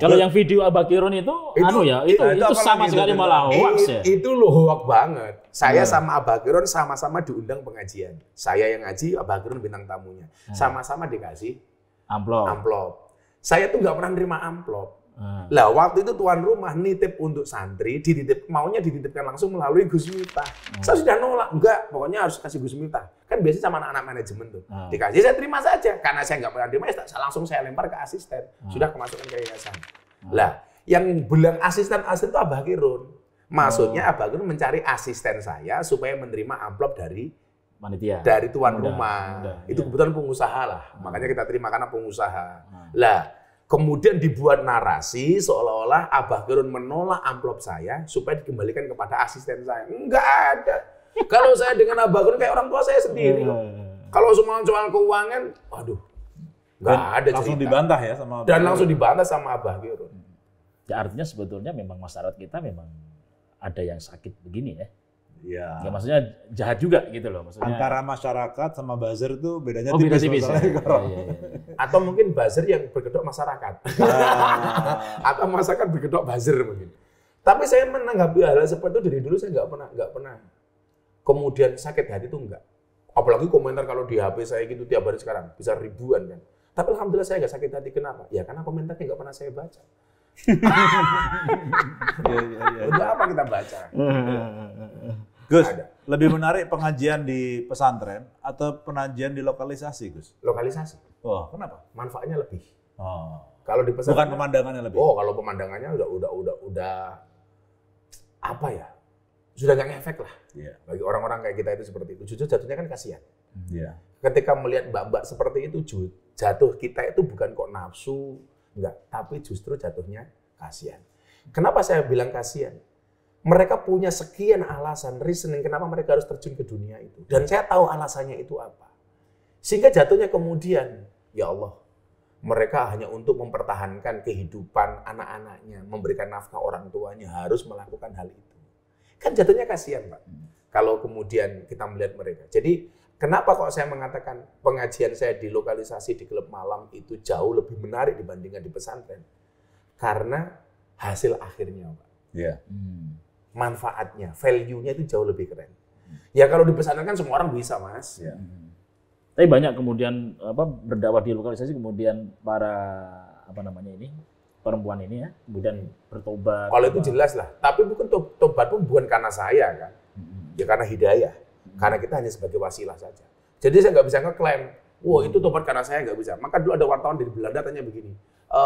(laughs) Kalau yang video Abah itu, itu anu ya iya, itu itu, itu sama sekali malah hoax ya. Itu loh hoax banget. Saya nah. sama sama Abakirun sama-sama diundang pengajian. Saya yang ngaji, Abakirun bintang tamunya. Nah. Sama-sama dikasih amplop. Amplop. Saya tuh nggak pernah nerima amplop Hmm. Lah waktu itu tuan rumah nitip untuk santri, dititip maunya dititipkan langsung melalui Gus Miftah. Hmm. Saya sudah nolak, enggak, pokoknya harus kasih Gus Miftah. Kan biasanya sama anak-anak manajemen tuh. Hmm. Dikasih saya terima saja, karena saya enggak pernah terima, ya, saya langsung saya lempar ke asisten. Hmm. Sudah kemasukan ke yayasan. Hmm. Lah, yang bilang asisten-asisten itu Abah Kirun. Maksudnya oh. Abah Kirun mencari asisten saya supaya menerima amplop dari Manitia. dari tuan muda, rumah. Muda, itu iya. kebetulan pengusaha lah. Hmm. Makanya kita terima karena pengusaha. Hmm. Lah, kemudian dibuat narasi seolah-olah Abah Gerun menolak amplop saya supaya dikembalikan kepada asisten saya. Enggak ada. Kalau saya dengan Abah Gerun kayak orang tua saya sendiri Hmm. Kalau semua soal keuangan, waduh, enggak ada cerita. Langsung dibantah ya sama Abah Dan langsung dibantah sama Abah Gerun. Ya artinya sebetulnya memang masyarakat kita memang ada yang sakit begini ya. Ya. ya maksudnya jahat juga gitu loh maksudnya. Antara masyarakat sama buzzer itu bedanya oh, tipis. Beda ya. ya, ya, Atau mungkin buzzer yang berkedok masyarakat. Ah. (laughs) Atau masyarakat berkedok buzzer mungkin. Tapi saya menanggapi hal, -hal seperti itu dari dulu saya nggak pernah nggak pernah. Kemudian sakit hati itu enggak. Apalagi komentar kalau di HP saya gitu tiap hari sekarang bisa ribuan kan. Tapi alhamdulillah saya nggak sakit hati kenapa? Ya karena komentarnya nggak pernah saya baca untuk iya, iya, iya. Udah apa kita baca? (laughs) Gus, Ada. lebih menarik pengajian di pesantren atau pengajian di lokalisasi, Gus? Lokalisasi. Oh, kenapa? Manfaatnya lebih. Oh. Kalau di pesantren bukan pemandangannya lebih. Oh, kalau pemandangannya udah udah udah udah apa ya? Sudah gak ngefek lah. Yeah. Bagi orang-orang kayak kita itu seperti itu. Jujur jatuhnya kan kasihan. Yeah. Ketika melihat mbak-mbak seperti itu, jatuh kita itu bukan kok nafsu, Enggak, tapi justru jatuhnya kasihan. Kenapa saya bilang kasihan? Mereka punya sekian alasan, reasoning kenapa mereka harus terjun ke dunia itu. Dan saya tahu alasannya itu apa. Sehingga jatuhnya kemudian, ya Allah, mereka hanya untuk mempertahankan kehidupan anak-anaknya, memberikan nafkah orang tuanya harus melakukan hal itu. Kan jatuhnya kasihan, Pak. Hmm. Kalau kemudian kita melihat mereka. Jadi Kenapa kok saya mengatakan pengajian saya di lokalisasi di klub malam itu jauh lebih menarik dibandingkan di pesantren? Karena hasil akhirnya, Pak. Yeah. Hmm. Manfaatnya, value-nya itu jauh lebih keren. Ya kalau di pesantren kan semua orang bisa, Mas. Yeah. Hmm. Tapi banyak kemudian apa berdakwah di lokalisasi kemudian para apa namanya ini perempuan ini ya kemudian hmm. bertobat. Kalau itu jelas lah, tapi bukan tobat pun bukan karena saya kan, ya karena hidayah. Karena kita hanya sebagai wasilah saja. Jadi saya nggak bisa ngeklaim, wah itu tobat karena saya nggak bisa. Maka dulu ada wartawan dari Belanda tanya begini, e,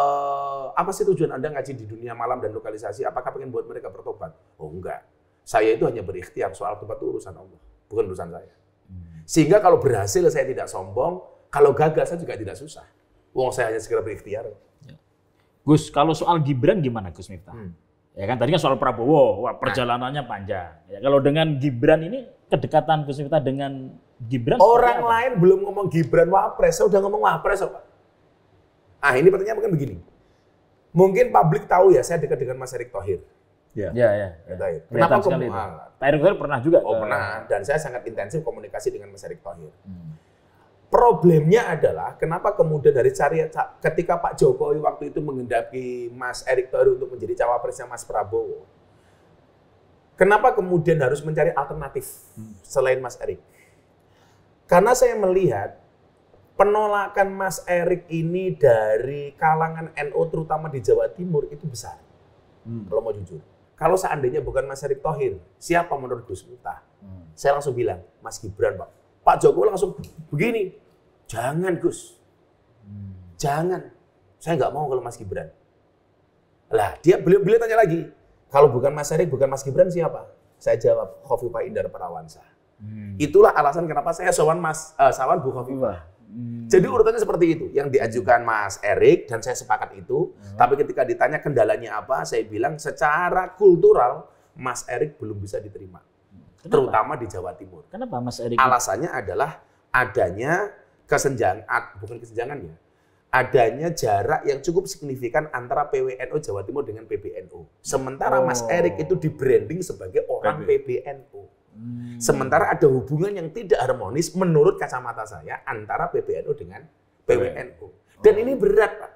apa sih tujuan Anda ngaji di dunia malam dan lokalisasi? Apakah pengen buat mereka bertobat? Oh enggak. Saya itu hanya berikhtiar soal tobat itu urusan Allah, bukan urusan saya. Hmm. Sehingga kalau berhasil saya tidak sombong, kalau gagal saya juga tidak susah. Wong saya hanya segera berikhtiar. Ya. Gus, kalau soal Gibran gimana Gus Miftah? Hmm. Ya kan tadi kan soal Prabowo, wah nah. perjalanannya panjang. Ya, kalau dengan Gibran ini kedekatan Gus Miftah dengan Gibran Orang lain belum ngomong Gibran wapres, saya udah ngomong wapres apa? Ah ini pertanyaan mungkin begini. Mungkin publik tahu ya saya dekat dengan Mas Erick Thohir. Ya, ya, ya. ya. Kenapa aku ah. Pak Erick Thohir pernah juga? Oh pernah, dan saya sangat intensif komunikasi dengan Mas Erick Thohir. Hmm. Problemnya adalah kenapa kemudian dari cari ketika Pak Jokowi waktu itu mengendaki Mas Erick Thohir untuk menjadi cawapresnya Mas Prabowo. Kenapa kemudian harus mencari alternatif hmm. selain Mas Erick? Karena saya melihat penolakan Mas Erick ini dari kalangan NU NO, terutama di Jawa Timur itu besar. Hmm. Kalau mau jujur. Kalau seandainya bukan Mas Erick Thohir, siapa menurut Gus Miftah? Hmm. Saya langsung bilang, Mas Gibran Pak. Pak Jokowi langsung begini, Jangan Gus. Hmm. Jangan. Saya nggak mau kalau Mas Gibran. Lah, dia beliau beliau tanya lagi, kalau bukan Mas Erick, bukan Mas Gibran siapa? Saya jawab kofifa Indar Parawansa. Hmm. Itulah alasan kenapa saya sowan Mas uh, sawan Bu Khofifa. Hmm. Jadi urutannya seperti itu, yang diajukan Mas Erik dan saya sepakat itu. Hmm. Tapi ketika ditanya kendalanya apa, saya bilang secara kultural Mas Erik belum bisa diterima, Kenapa? terutama di Jawa Timur. Kenapa Mas Erik? Alasannya adalah adanya kesenjangan, bukan kesenjangan ya adanya jarak yang cukup signifikan antara PWNO Jawa Timur dengan PBNO Sementara oh. Mas Erik itu dibranding sebagai orang PB. PBNU. Hmm. Sementara ada hubungan yang tidak harmonis menurut kacamata saya antara PBNO dengan PWNO Dan oh. ini berat, Pak.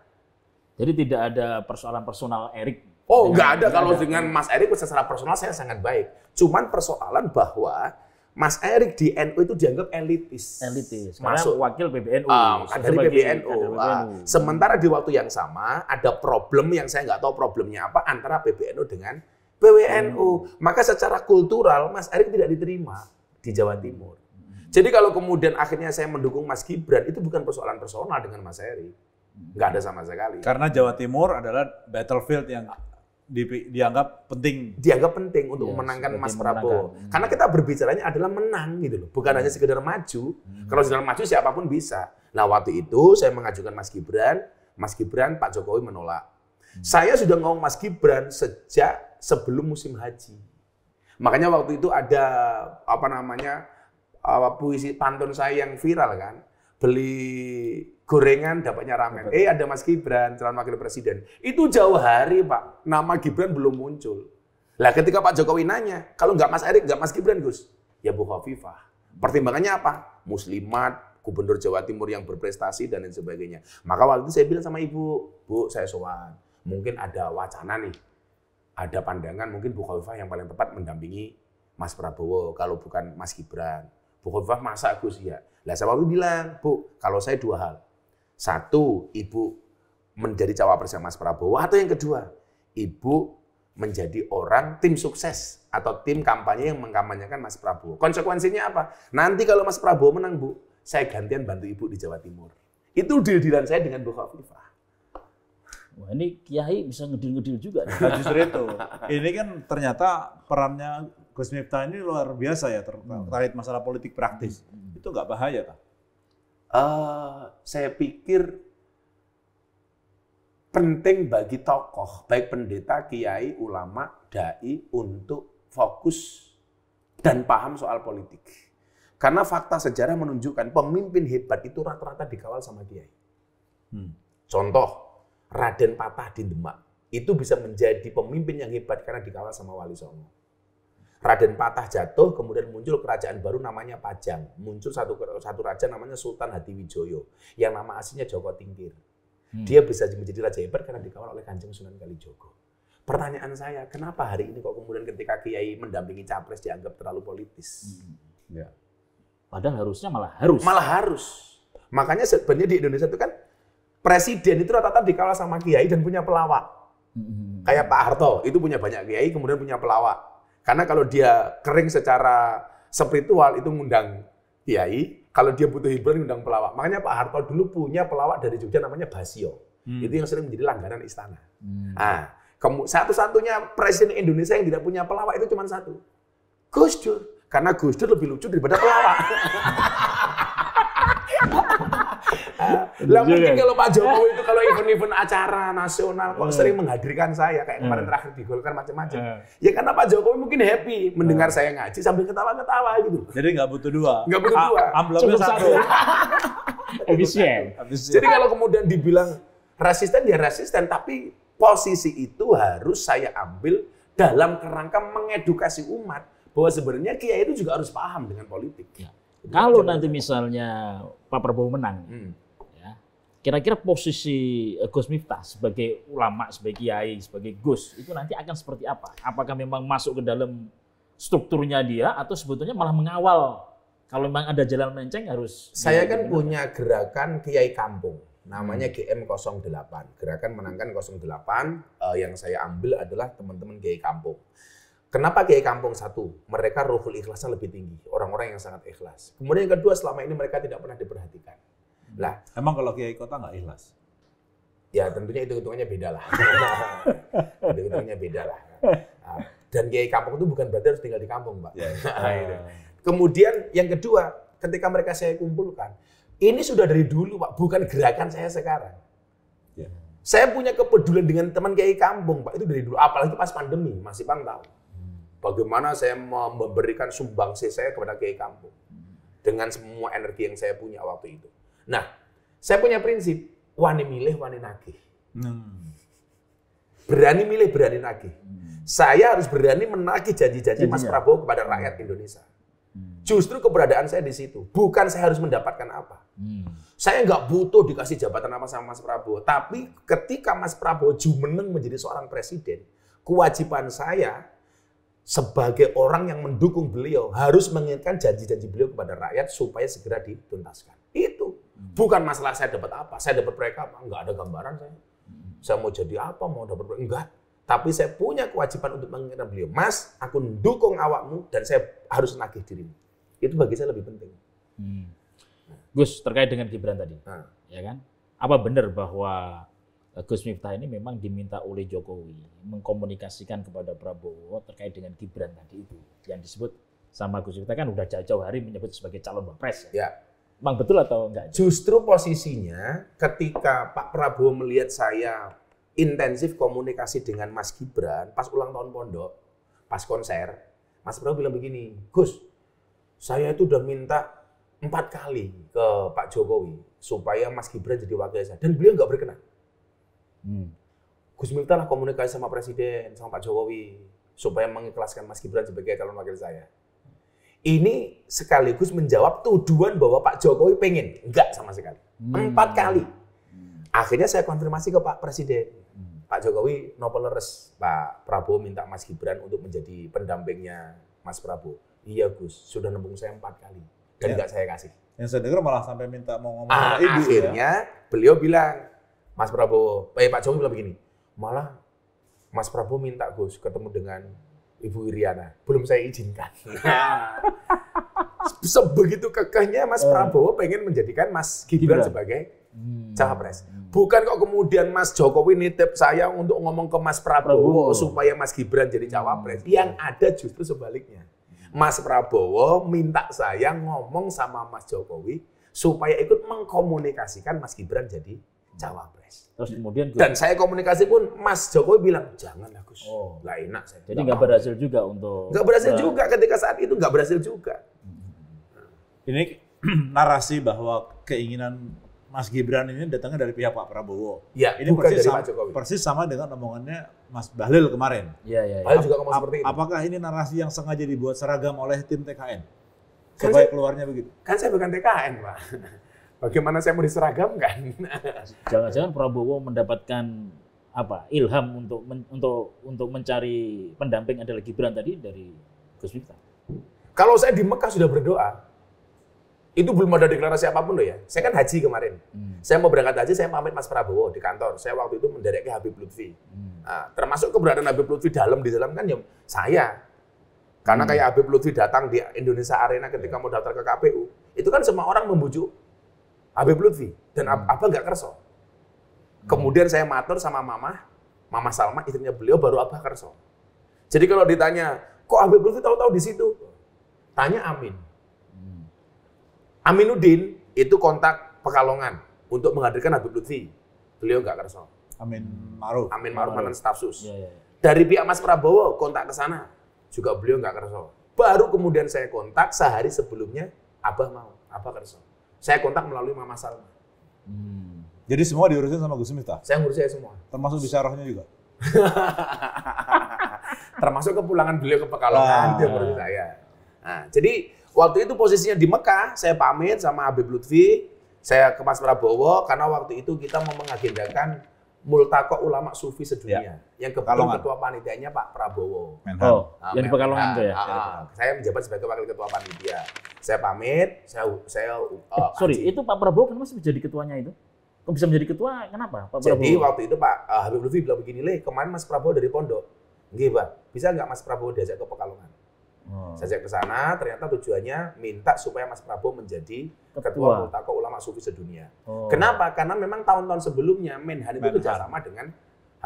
Jadi tidak ada persoalan personal Erik. Oh, enggak ada. Kalau dengan Mas Erik secara personal saya sangat baik. Cuman persoalan bahwa Mas Erik di NU itu dianggap elitis. Elitis. Masuk wakil PBNU. Um, dari PBNU. Uh, sementara di waktu yang sama ada problem yang saya nggak tahu problemnya apa antara PBNU dengan PWNU. Hmm. Maka secara kultural Mas Erik tidak diterima di Jawa Timur. Hmm. Jadi kalau kemudian akhirnya saya mendukung Mas Gibran itu bukan persoalan personal dengan Mas Erik. Nggak ada sama sekali. Karena Jawa Timur adalah battlefield yang di, dianggap penting dianggap penting untuk ya, memenangkan Mas Prabowo hmm. karena kita berbicaranya adalah menang gitu loh bukan hmm. hanya sekedar maju hmm. kalau sekedar maju siapapun bisa nah waktu itu saya mengajukan Mas Gibran Mas Gibran Pak Jokowi menolak hmm. saya sudah ngomong Mas Gibran sejak sebelum musim haji makanya waktu itu ada apa namanya puisi pantun saya yang viral kan beli gorengan dapatnya ramen. Eh ada Mas Gibran, calon wakil presiden. Itu jauh hari Pak, nama Gibran belum muncul. Lah ketika Pak Jokowi nanya, kalau nggak Mas Erik, nggak Mas Gibran Gus, ya Bu Hafifah. Pertimbangannya apa? Muslimat, Gubernur Jawa Timur yang berprestasi dan lain sebagainya. Maka waktu itu saya bilang sama Ibu, Bu saya soal mungkin ada wacana nih, ada pandangan mungkin Bu Hafifah yang paling tepat mendampingi Mas Prabowo kalau bukan Mas Gibran. Bu Khofifah masak Gus ya. Lah sama bilang, Bu, kalau saya dua hal. Satu, Ibu menjadi cawapresnya Mas Prabowo. Atau yang kedua, Ibu menjadi orang tim sukses atau tim kampanye yang mengkampanyekan Mas Prabowo. Konsekuensinya apa? Nanti kalau Mas Prabowo menang, Bu, saya gantian bantu Ibu di Jawa Timur. Itu deal saya dengan Bu Khofifah. Wah ini Kiai bisa ngedil-ngedil juga. Nah, justru itu. Ini kan ternyata perannya Gus Miftah ini luar biasa ya hmm. terkait masalah politik praktis. Hmm. Itu nggak bahaya kan? Uh, saya pikir penting bagi tokoh, baik pendeta, kiai, ulama, dai untuk fokus dan paham soal politik. Karena fakta sejarah menunjukkan pemimpin hebat itu rata-rata dikawal sama kiai. Hmm. Contoh, Raden Patah di Demak itu bisa menjadi pemimpin yang hebat karena dikawal sama Wali Songo. Raden Patah jatuh, kemudian muncul kerajaan baru namanya Pajang. Muncul satu satu raja namanya Sultan Hadiwijoyo, yang nama aslinya Joko Tingkir. Hmm. Dia bisa menjadi raja hebat karena dikawal oleh Kanjeng Sunan Kalijogo. Pertanyaan saya, kenapa hari ini kok kemudian ketika Kiai mendampingi capres dianggap terlalu politis? Hmm. Ya. Padahal harusnya malah harus. Malah harus. Makanya sebenarnya di Indonesia itu kan presiden itu rata-rata dikawal sama kiai dan punya pelawak. Hmm, hmm, hmm. Kayak Pak Harto itu punya banyak kiai kemudian punya pelawak karena kalau dia kering secara spiritual itu ngundang kiai, kalau dia butuh hiburan ngundang pelawak. Makanya Pak Harto dulu punya pelawak dari Jogja namanya Basio. Hmm. Itu yang sering menjadi langganan istana. Hmm. Nah, satu-satunya presiden Indonesia yang tidak punya pelawak itu cuma satu. Gus Dur. Karena Gus Dur lebih lucu daripada pelawak. (laughs) lah mungkin kalau Pak Jokowi itu kalau event-event acara nasional kok eh. sering menghadirkan saya kayak eh. kemarin terakhir di Golkar macam-macam. Eh. Ya karena Pak Jokowi mungkin happy mendengar saya ngaji sambil ketawa-ketawa gitu. Jadi nggak butuh dua. Nggak butuh dua. Amplopnya satu. (laughs) Efisien. Jadi kalau kemudian dibilang resisten ya resisten tapi posisi itu harus saya ambil dalam kerangka mengedukasi umat bahwa sebenarnya kiai itu juga harus paham dengan politik. Ya. Kalau nanti misalnya Pak Prabowo menang, hmm Kira-kira posisi eh, Gus Miftah sebagai ulama, sebagai kiai, sebagai Gus itu nanti akan seperti apa? Apakah memang masuk ke dalam strukturnya dia atau sebetulnya malah mengawal kalau memang ada jalan menceng harus Saya kan punya gerakan Kiai Kampung namanya hmm. GM08. Gerakan Menangkan 08 uh, eh, yang saya ambil adalah teman-teman Kiai Kampung. Kenapa Kiai Kampung satu? Mereka ruhul ikhlasnya lebih tinggi, orang-orang yang sangat ikhlas. Kemudian yang kedua, selama ini mereka tidak pernah diperhatikan. Lah, emang kalau kiai kota nggak ikhlas? Ya tentunya itu hitungannya beda lah. (laughs) itu hitungannya beda lah. Ah, dan kiai kampung itu bukan berarti harus tinggal di kampung, Pak. Ya, ya. Ah, Kemudian yang kedua, ketika mereka saya kumpulkan, ini sudah dari dulu, Pak, bukan gerakan saya sekarang. Ya. Saya punya kepedulian dengan teman kiai kampung, Pak. Itu dari dulu, apalagi pas pandemi, masih Bang tahu. Hmm. Bagaimana saya memberikan sumbangsi saya kepada kiai kampung dengan semua energi yang saya punya waktu itu. Nah, saya punya prinsip, wani milih, wani nagih. Hmm. Berani milih, berani nagih. Hmm. Saya harus berani menagih janji-janji Mas ya. Prabowo kepada rakyat hmm. Indonesia. Hmm. Justru keberadaan saya di situ. Bukan saya harus mendapatkan apa. Hmm. Saya nggak butuh dikasih jabatan apa sama Mas Prabowo. Tapi ketika Mas Prabowo jumeneng menjadi seorang presiden, kewajiban saya sebagai orang yang mendukung beliau harus mengingatkan janji-janji beliau kepada rakyat supaya segera dituntaskan. Itu Bukan masalah saya dapat apa, saya dapat mereka apa, enggak ada gambaran saya. Saya mau jadi apa, mau dapat proyek, enggak. Tapi saya punya kewajiban untuk mengingatkan beliau, Mas, aku dukung awakmu dan saya harus nagih dirimu. Itu bagi saya lebih penting. Hmm. Gus, terkait dengan Gibran tadi, nah. ya kan? Apa benar bahwa eh, Gus Miftah ini memang diminta oleh Jokowi mengkomunikasikan kepada Prabowo terkait dengan Gibran tadi itu yang disebut sama Gus Miftah kan udah jauh-jauh hari menyebut sebagai calon wapres ya. ya. Bang betul atau enggak? Justru posisinya ketika Pak Prabowo melihat saya intensif komunikasi dengan Mas Gibran pas ulang tahun pondok, pas konser, Mas Prabowo bilang begini, Gus, saya itu udah minta empat kali ke Pak Jokowi supaya Mas Gibran jadi wakil saya dan beliau nggak berkenan. Hmm. Gus mintalah komunikasi sama Presiden, sama Pak Jokowi supaya mengikhlaskan Mas Gibran sebagai calon wakil saya ini sekaligus menjawab tuduhan bahwa Pak Jokowi pengen. Enggak sama sekali. Hmm. Empat kali. Hmm. Akhirnya saya konfirmasi ke Pak Presiden. Hmm. Pak Jokowi no Pak Prabowo minta Mas Gibran untuk menjadi pendampingnya Mas Prabowo. Iya Gus, sudah nembung saya empat kali. Dan ya. enggak ya. saya kasih. Yang saya dengar malah sampai minta mau ngomong ah, ibu ya. Akhirnya ya. beliau bilang, Mas Prabowo, eh Pak Jokowi bilang begini, malah Mas Prabowo minta Gus ketemu dengan Ibu Iriana. Belum saya izinkan. Nah, (laughs) sebegitu kekehnya Mas oh. Prabowo pengen menjadikan Mas Gibran sebagai hmm. cawapres. Bukan kok kemudian Mas Jokowi nitip saya untuk ngomong ke Mas Prabowo, Prabowo. supaya Mas Gibran jadi hmm. cawapres. Hmm. Yang iya. ada justru sebaliknya. Hmm. Mas Prabowo minta saya ngomong sama Mas Jokowi supaya ikut mengkomunikasikan Mas Gibran jadi cawapres. Terus kemudian dan saya komunikasi pun Mas Jokowi bilang jangan Agus. Oh. enak saya. Jadi nggak berhasil juga untuk nggak berhasil ke... juga ketika saat itu nggak berhasil juga. Hmm. Ini (clears throat) narasi bahwa keinginan Mas Gibran ini datangnya dari pihak Pak Prabowo. Iya, ini bukan persis dari sama, Pak Jokowi. Persis sama dengan omongannya Mas Bahlil kemarin. Iya, iya. Ya. juga ngomong seperti itu. Apakah ini narasi yang sengaja dibuat seragam oleh tim TKN? Kan Supaya saya, keluarnya begitu. Kan saya bukan TKN, Pak. (laughs) bagaimana saya mau diseragamkan? (laughs) Jangan-jangan Prabowo mendapatkan apa ilham untuk men, untuk untuk mencari pendamping adalah Gibran tadi dari Gus Miftah. Kalau saya di Mekah sudah berdoa, itu belum ada deklarasi apapun loh ya. Saya kan haji kemarin. Hmm. Saya mau berangkat haji, saya pamit Mas Prabowo di kantor. Saya waktu itu mendereki Habib Lutfi. Hmm. Nah, termasuk keberadaan Habib Lutfi dalam di dalam kan ya saya. Karena hmm. kayak Habib Lutfi datang di Indonesia Arena ketika hmm. mau daftar ke KPU. Itu kan semua orang membujuk Habib Lutfi dan hmm. Abah nggak kerso. Kemudian saya matur sama mama, mama Salma istrinya beliau baru abah kerso. Jadi kalau ditanya kok Habib Lutfi tahu-tahu di situ, tanya Amin. Aminuddin itu kontak Pekalongan untuk menghadirkan Habib Lutfi. Beliau nggak kerso. Amin Maruf. Amin Maruf mantan staf sus. Ya, Dari pihak Mas Prabowo kontak ke sana juga beliau nggak kerso. Baru kemudian saya kontak sehari sebelumnya Abah mau, Abah kerso. Saya kontak melalui Mama Salma. Hmm. Jadi semua diurusin sama Gus Miftah? Saya ngurusin semua. Termasuk bisarohnya juga? (laughs) Termasuk kepulangan beliau ke Pekalongan, ah. itu menurut Nah, jadi waktu itu posisinya di Mekah, saya pamit sama Habib Lutfi, saya ke Mas Prabowo, karena waktu itu kita mau mengagendakan Multako Ulama Sufi Sedunia. Ya. Yang kebetulan ketua panitianya Pak Prabowo. Menhan. Oh, nah, yang di Pekalongan itu ya? Ah, ah, ah, saya menjabat sebagai wakil ketua panitia. Saya pamit, saya saya uh, eh, sorry, itu Pak Prabowo kenapa masih menjadi ketuanya itu? Kok bisa menjadi ketua? Kenapa? Pak Prabowo? Jadi waktu itu Pak uh, Habib Lutfi bilang begini, "Leh, kemarin Mas Prabowo dari Pondok." Nggih, Pak. Bisa nggak Mas Prabowo diajak ke Pekalongan? Hmm. Saya ke sana, ternyata tujuannya minta supaya Mas Prabowo menjadi ketua, ketua Multako Ulama Sufi sedunia. Oh. Kenapa? Karena memang tahun-tahun sebelumnya Menhan itu sama dengan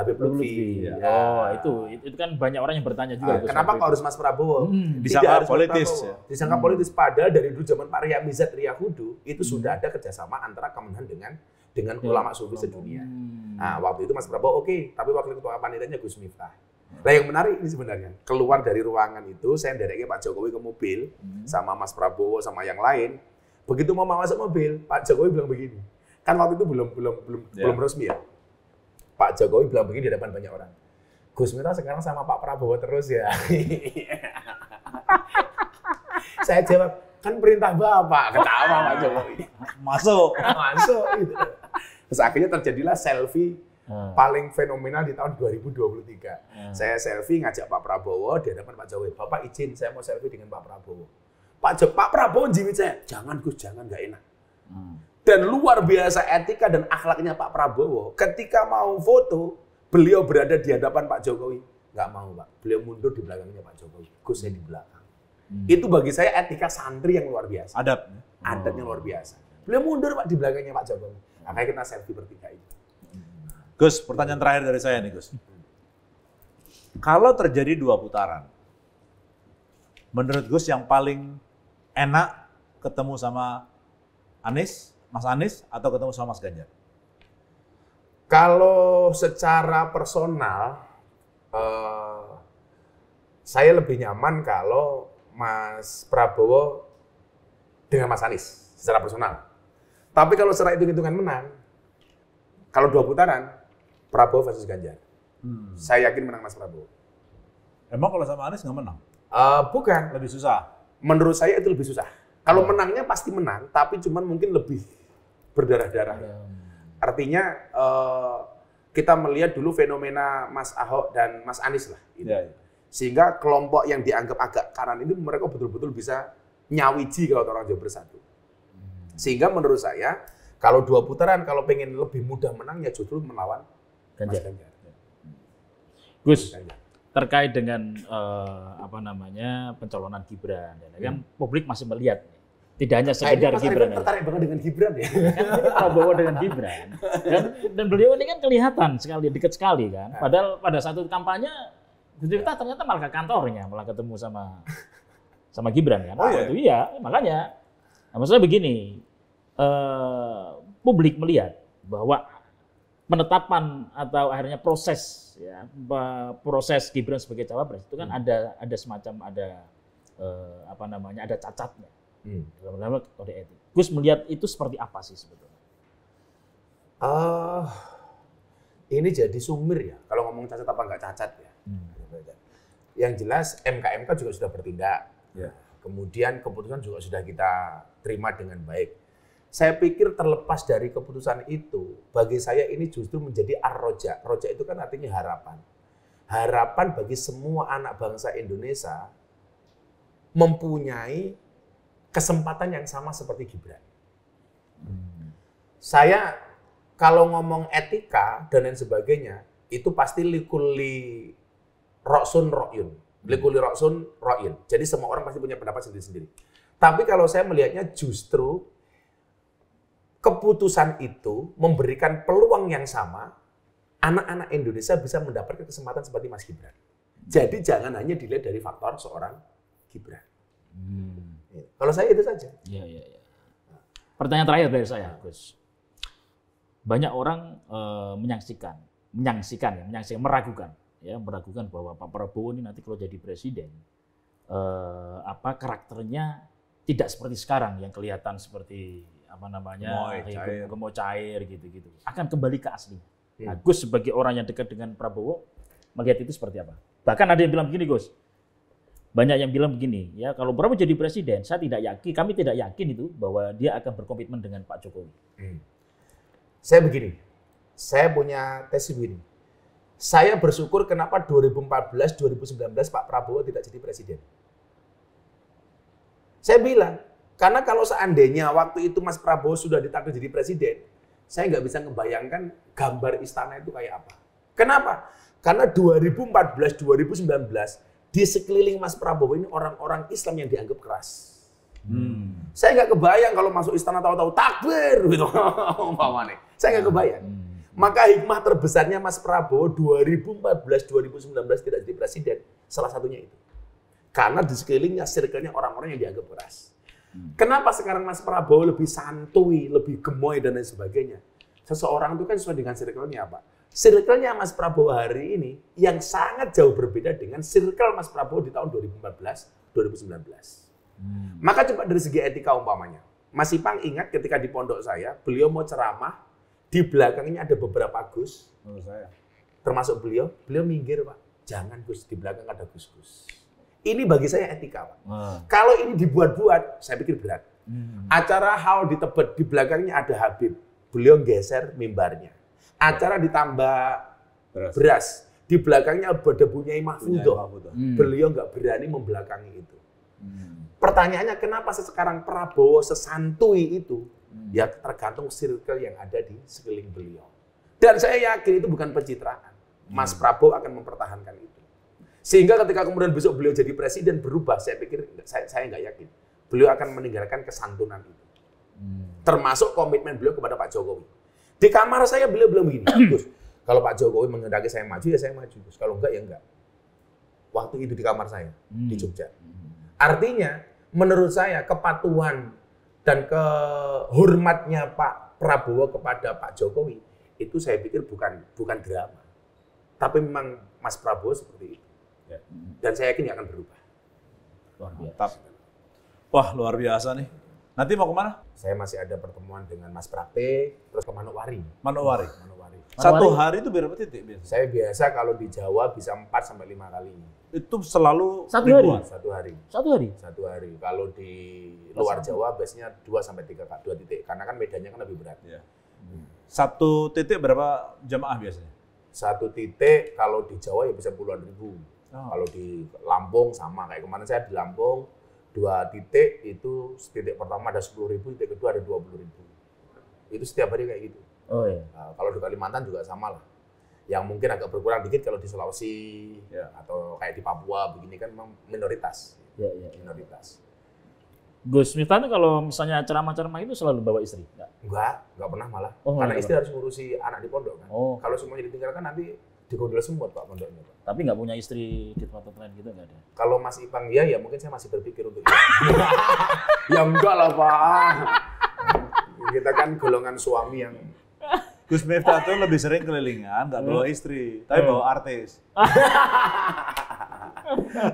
Habib Lutfi. Ya. Oh, itu itu kan banyak orang yang bertanya juga. Ah, kenapa kok harus Mas Prabowo? Hmm, Disangka politis. Prabowo. Ya. Disangka hmm. politis padahal dari dulu zaman Pak Riyamizat Riyahudu itu hmm. sudah ada kerjasama antara Kemenhan dengan dengan ya. ulama sufi sedunia. Hmm. Nah, waktu itu Mas Prabowo oke, okay, tapi wakil ketua panitianya Gus Miftah. Hmm. Nah yang menarik ini sebenarnya, keluar dari ruangan itu, saya dereknya Pak Jokowi ke mobil, hmm. sama Mas Prabowo, sama yang lain. Begitu mau masuk mobil, Pak Jokowi bilang begini, kan waktu itu belum belum belum yeah. belum resmi ya. Pak Jokowi bilang begini di depan banyak orang. Gus Miftah sekarang sama Pak Prabowo terus ya. (laughs) Saya jawab, kan perintah Bapak, ketawa Pak Jokowi. Masuk. Masuk. Gitu. Terus akhirnya terjadilah selfie hmm. paling fenomenal di tahun 2023. Hmm. Saya selfie ngajak Pak Prabowo di depan Pak Jokowi. Bapak izin, saya mau selfie dengan Pak Prabowo. Pak, Pak Prabowo jimit saya, jangan Gus, jangan, nggak enak. Hmm dan luar biasa etika dan akhlaknya Pak Prabowo. Ketika mau foto, beliau berada di hadapan Pak Jokowi. Nggak mau Pak, beliau mundur di belakangnya Pak Jokowi. Gusnya di belakang. Hmm. Itu bagi saya etika santri yang luar biasa. Adab. Adab yang luar oh. biasa. Beliau mundur Pak di belakangnya Pak Jokowi. Makanya kita selfie bertiga itu. Gus, pertanyaan terakhir dari saya nih Gus. Kalau terjadi dua putaran, menurut Gus yang paling enak ketemu sama Anies Mas Anies atau ketemu sama Mas Ganjar? Kalau secara personal, eh, saya lebih nyaman kalau Mas Prabowo dengan Mas Anies secara personal. Tapi kalau secara hitung-hitungan menang, kalau dua putaran, Prabowo versus Ganjar. Hmm. Saya yakin menang Mas Prabowo. Emang kalau sama Anies nggak menang? Uh, bukan. Lebih susah? Menurut saya itu lebih susah. Kalau oh. menangnya pasti menang, tapi cuman mungkin lebih berdarah-darah. Ya. Artinya uh, kita melihat dulu fenomena Mas Ahok dan Mas Anies lah. Gitu. Ya, ya, Sehingga kelompok yang dianggap agak kanan itu mereka betul-betul bisa nyawiji kalau orang Jawa bersatu. Hmm. Sehingga menurut saya kalau dua putaran kalau pengen lebih mudah menang ya justru melawan Ganjar. Mas Ganjar. Ya. Gus, terkait dengan uh, apa namanya pencalonan Gibran, ya, kan hmm. publik masih melihat tidak hanya sekedar Kayaknya Mas Gibran. tertarik banget dengan Gibran ya. Kan Prabowo dengan Gibran. Dan, dan beliau ini kan kelihatan sekali, dekat sekali kan. Padahal pada satu kampanye, kita ternyata malah ke kantornya, malah ketemu sama sama Gibran kan. Oh, nah, iya. iya, makanya. Nah, maksudnya begini, eh, publik melihat bahwa penetapan atau akhirnya proses ya proses Gibran sebagai cawapres itu kan hmm. ada ada semacam ada eh, apa namanya ada cacatnya Hmm. Pertama kode etik. Gus melihat itu seperti apa sih sebetulnya? Uh, ini jadi sumir ya, kalau ngomong cacat apa nggak cacat ya. Hmm. Yang jelas MKMK juga sudah bertindak. Yeah. Kemudian keputusan juga sudah kita terima dengan baik. Saya pikir terlepas dari keputusan itu, bagi saya ini justru menjadi arroja. Roja itu kan artinya harapan. Harapan bagi semua anak bangsa Indonesia mempunyai kesempatan yang sama seperti Gibran. Hmm. Saya kalau ngomong etika dan lain sebagainya, itu pasti likuli roksun royun, hmm. Likuli roksun rokyun. Jadi semua orang pasti punya pendapat sendiri-sendiri. Tapi kalau saya melihatnya justru keputusan itu memberikan peluang yang sama anak-anak Indonesia bisa mendapatkan kesempatan seperti Mas Gibran. Jadi jangan hanya dilihat dari faktor seorang Gibran. Hmm. Iya. Kalau saya itu saja. Iya, iya, iya. Pertanyaan terakhir dari saya, Gus. Banyak orang e, menyaksikan, menyaksikan ya, menyaksikan, meragukan, ya, meragukan bahwa Pak Prabowo ini nanti kalau jadi presiden, e, apa karakternya tidak seperti sekarang yang kelihatan seperti apa namanya gemoy, cair. Eh, gitu-gitu. Akan kembali ke asli. Ya. Nah, Gus sebagai orang yang dekat dengan Prabowo melihat itu seperti apa? Bahkan ada yang bilang begini Gus, banyak yang bilang begini, ya kalau Prabowo jadi presiden, saya tidak yakin, kami tidak yakin itu bahwa dia akan berkomitmen dengan Pak Jokowi. Hmm. Saya begini, saya punya tesis begini. Saya bersyukur kenapa 2014, 2019 Pak Prabowo tidak jadi presiden. Saya bilang, karena kalau seandainya waktu itu Mas Prabowo sudah ditakdir jadi presiden, saya nggak bisa membayangkan gambar istana itu kayak apa. Kenapa? Karena 2014, 2019 di sekeliling Mas Prabowo ini orang-orang Islam yang dianggap keras. Hmm. Saya nggak kebayang kalau masuk istana tahu-tahu takbir gitu (laughs) Saya nggak hmm. kebayang. Maka hikmah terbesarnya Mas Prabowo 2014-2019 tidak jadi presiden salah satunya itu. Karena di sekelilingnya circle orang-orang yang dianggap keras. Hmm. Kenapa sekarang Mas Prabowo lebih santuy, lebih gemoy dan lain sebagainya? Seseorang itu kan sesuai dengan circle-nya, Pak. Circle-nya Mas Prabowo hari ini yang sangat jauh berbeda dengan circle Mas Prabowo di tahun 2014, 2019. Hmm. Maka coba dari segi etika umpamanya. Mas Ipang ingat ketika di pondok saya, beliau mau ceramah, di belakangnya ada beberapa Gus. Menurut saya. Termasuk beliau, beliau minggir Pak. Jangan Gus, di belakang ada Gus-Gus. Ini bagi saya etika Pak. Hmm. Kalau ini dibuat-buat, saya pikir berat. Hmm. Acara hal di Tebet, di belakangnya ada Habib. Beliau geser mimbarnya acara ditambah beras. beras. Di belakangnya ada Bu Nyai Fudo, Beliau nggak berani membelakangi itu. Hmm. Pertanyaannya kenapa sekarang Prabowo sesantui itu? Hmm. Ya tergantung circle yang ada di sekeliling beliau. Dan saya yakin itu bukan pencitraan. Mas hmm. Prabowo akan mempertahankan itu. Sehingga ketika kemudian besok beliau jadi presiden berubah, saya pikir saya saya nggak yakin. Beliau akan meninggalkan kesantunan itu. Hmm. Termasuk komitmen beliau kepada Pak Jokowi. Di kamar saya beliau belum begini, (clears throat) Gus. Kalau Pak Jokowi mengendaki saya maju ya saya maju, Gus. Kalau enggak ya enggak. Waktu itu di kamar saya hmm. di Jogja. Artinya menurut saya kepatuhan dan kehormatnya Pak Prabowo kepada Pak Jokowi itu saya pikir bukan bukan drama. Tapi memang Mas Prabowo seperti itu. Ya. Dan saya yakin akan berubah. Luar biasa. Wah, luar biasa nih. Nanti mau kemana? Saya masih ada pertemuan dengan Mas Prate, terus ke Manokwari. Manokwari. Manokwari. Satu hari itu berapa titik biasa? Saya biasa kalau di Jawa bisa 4 sampai 5 kali. Itu selalu satu ribuan. hari. Satu hari. Satu hari. Satu hari. Kalau di luar Jawa biasanya 2 sampai 3 dua titik karena kan medannya kan lebih berat. Iya. Hmm. Satu titik berapa jemaah biasanya? Satu titik kalau di Jawa ya bisa puluhan ribu. Oh. Kalau di Lampung sama kayak kemarin saya di Lampung dua titik itu titik pertama ada sepuluh ribu titik kedua ada dua puluh ribu itu setiap hari kayak gitu oh, iya. nah, kalau di Kalimantan juga sama lah yang mungkin agak berkurang dikit kalau di Sulawesi ya. atau kayak di Papua begini kan memang minoritas ya, ya, minoritas Gus Miftah kalau misalnya ceramah-ceramah itu selalu bawa istri? Enggak, enggak, pernah malah. Oh, Karena istri harus ngurusi anak di pondok kan. Oh. Kalau semuanya ditinggalkan nanti dikontrol semua Pak pondoknya Pak. Tapi nggak punya istri di tempat lain gitu nggak ada? Kalau Mas Ipang ya, ya mungkin saya masih berpikir untuk itu. (laughs) ya enggak lah Pak. (laughs) Kita kan golongan suami yang Gus Miftah tuh lebih sering kelilingan, nggak bawa hmm. istri, tapi hmm. bawa artis. (laughs)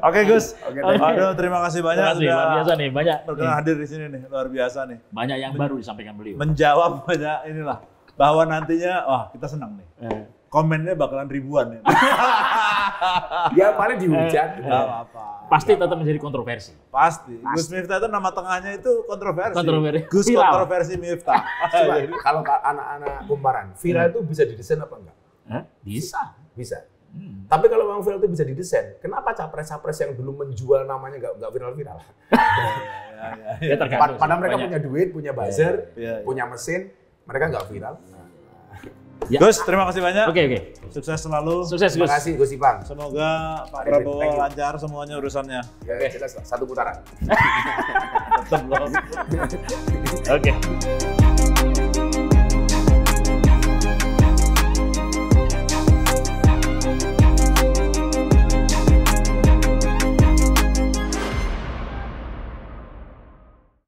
Oke Gus, okay. aduh terima kasih banyak terima kasih, sudah luar biasa nih, banyak berkenan hadir di sini nih, luar biasa nih. Banyak yang Men baru disampaikan beliau. Menjawab banyak inilah bahwa nantinya wah kita senang nih. Eh komennya bakalan ribuan ya. (laughs) ya paling dihujat. Enggak eh, apa-apa. Pasti gak tetap apa. menjadi kontroversi. Pasti. Pasti. Gus Miftah itu nama tengahnya itu kontroversi. Kontroversi. Gus viral. kontroversi Miftah. (laughs) kalau anak-anak kumparan, viral hmm. itu bisa didesain apa enggak? Hah? Bisa. Bisa. Hmm. Tapi kalau memang viral itu bisa didesain, kenapa capres-capres yang belum menjual namanya nggak nggak viral-viral? (laughs) ya, ya, ya. ya. ya padahal mereka banyak. punya duit, punya ya, buzzer, punya mesin, mereka nggak viral. Ya. Gus, terima kasih banyak. Oke, okay, oke. Okay. Sukses selalu. Sukses, Gus. Terima kasih, Gus Ipang. Semoga Pak Prabowo lancar semuanya urusannya. Ya, okay. jelas Satu putaran. (laughs) Tetap (laughs) Oke. Okay.